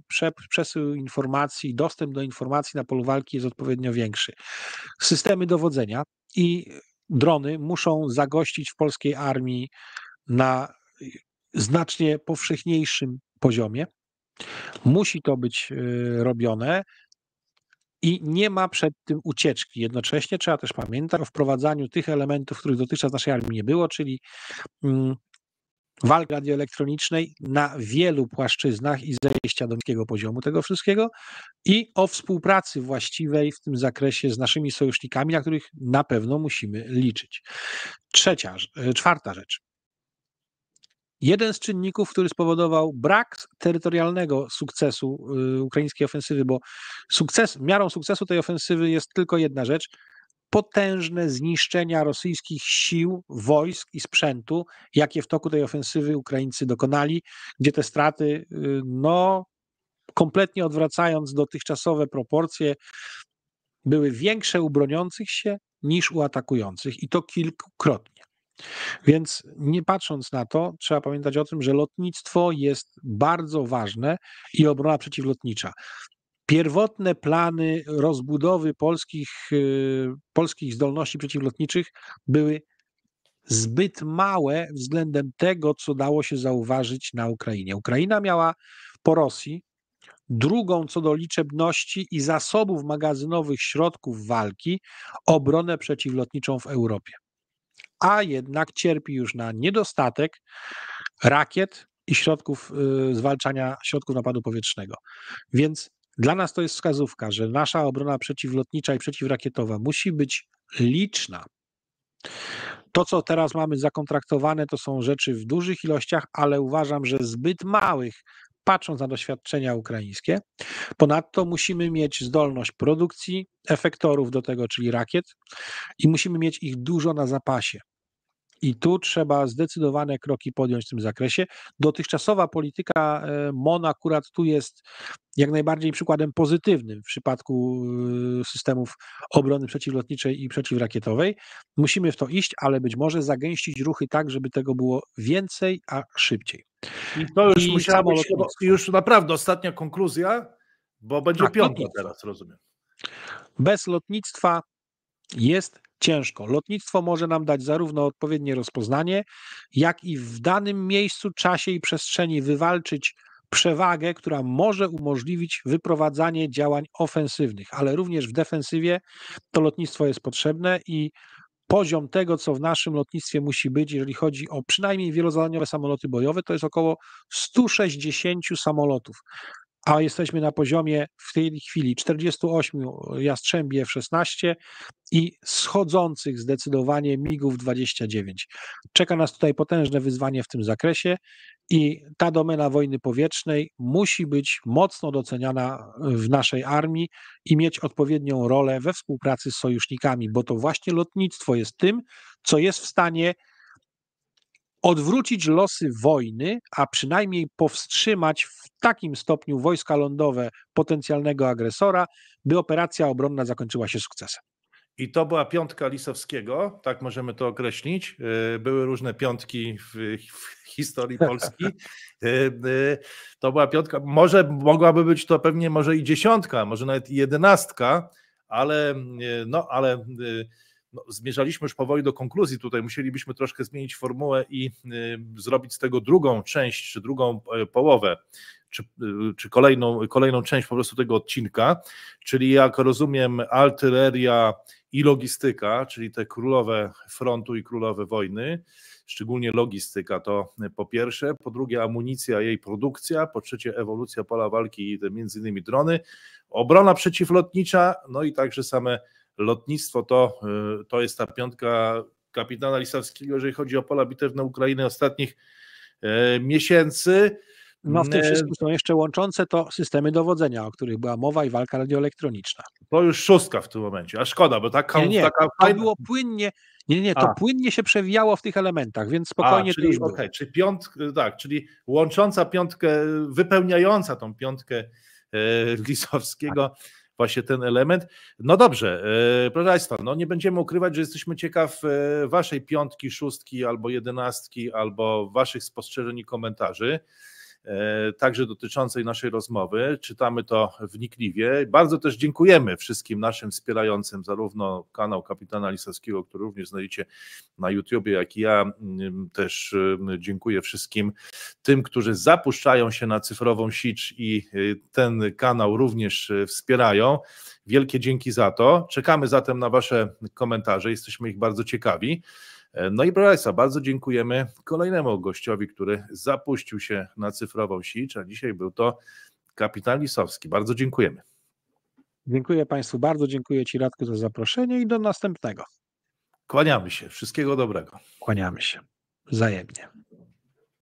przesył informacji, dostęp do informacji na polu walki jest odpowiednio większy. Systemy dowodzenia i drony muszą zagościć w polskiej armii na y, znacznie powszechniejszym poziomie. Musi to być e, robione i nie ma przed tym ucieczki. Jednocześnie trzeba też pamiętać o wprowadzaniu tych elementów, których dotychczas naszej armii nie było, czyli mm, walki radioelektronicznej na wielu płaszczyznach i zejścia do niskiego poziomu tego wszystkiego i o współpracy właściwej w tym zakresie z naszymi sojusznikami, na których na pewno musimy liczyć. Trzecia, czwarta rzecz. Jeden z czynników, który spowodował brak terytorialnego sukcesu y, ukraińskiej ofensywy, bo sukces, miarą sukcesu tej ofensywy jest tylko jedna rzecz, potężne zniszczenia rosyjskich sił, wojsk i sprzętu, jakie w toku tej ofensywy Ukraińcy dokonali, gdzie te straty, y, no, kompletnie odwracając dotychczasowe proporcje, były większe u broniących się niż u atakujących i to kilkukrotnie. Więc nie patrząc na to, trzeba pamiętać o tym, że lotnictwo jest bardzo ważne i obrona przeciwlotnicza. Pierwotne plany rozbudowy polskich, y, polskich zdolności przeciwlotniczych były zbyt małe względem tego, co dało się zauważyć na Ukrainie. Ukraina miała po Rosji drugą co do liczebności i zasobów magazynowych środków walki obronę przeciwlotniczą w Europie a jednak cierpi już na niedostatek rakiet i środków y, zwalczania środków napadu powietrznego. Więc dla nas to jest wskazówka, że nasza obrona przeciwlotnicza i przeciwrakietowa musi być liczna. To, co teraz mamy zakontraktowane, to są rzeczy w dużych ilościach, ale uważam, że zbyt małych patrząc na doświadczenia ukraińskie. Ponadto musimy mieć zdolność produkcji efektorów do tego, czyli rakiet, i musimy mieć ich dużo na zapasie. I tu trzeba zdecydowane kroki podjąć w tym zakresie. Dotychczasowa polityka e, MON akurat tu jest jak najbardziej przykładem pozytywnym w przypadku e, systemów obrony przeciwlotniczej i przeciwrakietowej. Musimy w to iść, ale być może zagęścić ruchy tak, żeby tego było więcej, a szybciej. I to już I być już naprawdę ostatnia konkluzja, bo będzie tak, teraz, rozumiem. Bez lotnictwa jest ciężko. Lotnictwo może nam dać zarówno odpowiednie rozpoznanie, jak i w danym miejscu, czasie i przestrzeni wywalczyć przewagę, która może umożliwić wyprowadzanie działań ofensywnych, ale również w defensywie to lotnictwo jest potrzebne i poziom tego, co w naszym lotnictwie musi być, jeżeli chodzi o przynajmniej wielozadaniowe samoloty bojowe, to jest około 160 samolotów a jesteśmy na poziomie w tej chwili 48 Jastrzębiew 16 i schodzących zdecydowanie MIGów 29. Czeka nas tutaj potężne wyzwanie w tym zakresie i ta domena wojny powietrznej musi być mocno doceniana w naszej armii i mieć odpowiednią rolę we współpracy z sojusznikami, bo to właśnie lotnictwo jest tym, co jest w stanie odwrócić losy wojny, a przynajmniej powstrzymać w takim stopniu wojska lądowe potencjalnego agresora, by operacja obronna zakończyła się sukcesem. I to była piątka Lisowskiego, tak możemy to określić. E, były różne piątki w, historii Polski. E, e, to była piątka, może mogłaby być to pewnie może i dziesiątka, może nawet i jedenastka, ale no, ale no, zmierzaliśmy już powoli do konkluzji tutaj, musielibyśmy troszkę zmienić formułę i y, zrobić z tego drugą część, czy drugą e, połowę, czy, y, czy kolejną, kolejną część po prostu tego odcinka, czyli jak rozumiem artyleria i logistyka, czyli te królowe frontu i królowe wojny, szczególnie logistyka to po pierwsze, po drugie amunicja, jej produkcja, po trzecie ewolucja pola walki i te między innymi drony, obrona przeciwlotnicza, no i także same lotnictwo to, y, to jest ta piątka kapitana Lisowskiego, jeżeli chodzi o pola bitewne Ukrainy ostatnich e, miesięcy. No w tym e, wszystkim są jeszcze łączące to systemy dowodzenia, o których była mowa i walka radioelektroniczna. To już szóstka w tym momencie, a szkoda, bo taka... Nie, nie, taka to było płynnie, nie, nie, to a. płynnie się przewijało w tych elementach, więc spokojnie a, czyli, to już okay, czy piąt, tak, czyli łącząca piątkę, wypełniająca tą piątkę e, (laughs) Lisowskiego właśnie ten element. No dobrze, e, proszę Państwa, no nie będziemy ukrywać, że jesteśmy ciekaw e, Waszej piątki, szóstki albo jedenastki, albo Waszych spostrzeżeń i komentarzy. E, także dotyczącej naszej rozmowy. Czytamy to wnikliwie. Bardzo też dziękujemy wszystkim naszym wspierającym, zarówno kanał Kapitana Lisowskiego, który również znajdziecie na YouTubie, jak i ja. Mm, też mm, dziękuję wszystkim tym, którzy zapuszczają się na cyfrową sieć i y, ten kanał również y, wspierają. Wielkie dzięki za to. Czekamy zatem na Wasze komentarze, jesteśmy ich bardzo ciekawi. No i proszę bardzo dziękujemy kolejnemu gościowi, który zapuścił się na cyfrową sieć, a dzisiaj był to kapitan Lisowski. Bardzo dziękujemy. Dziękuję Państwu bardzo, dziękuję Ci Radku za zaproszenie i do następnego. Kłaniamy się, wszystkiego dobrego. Kłaniamy się, wzajemnie.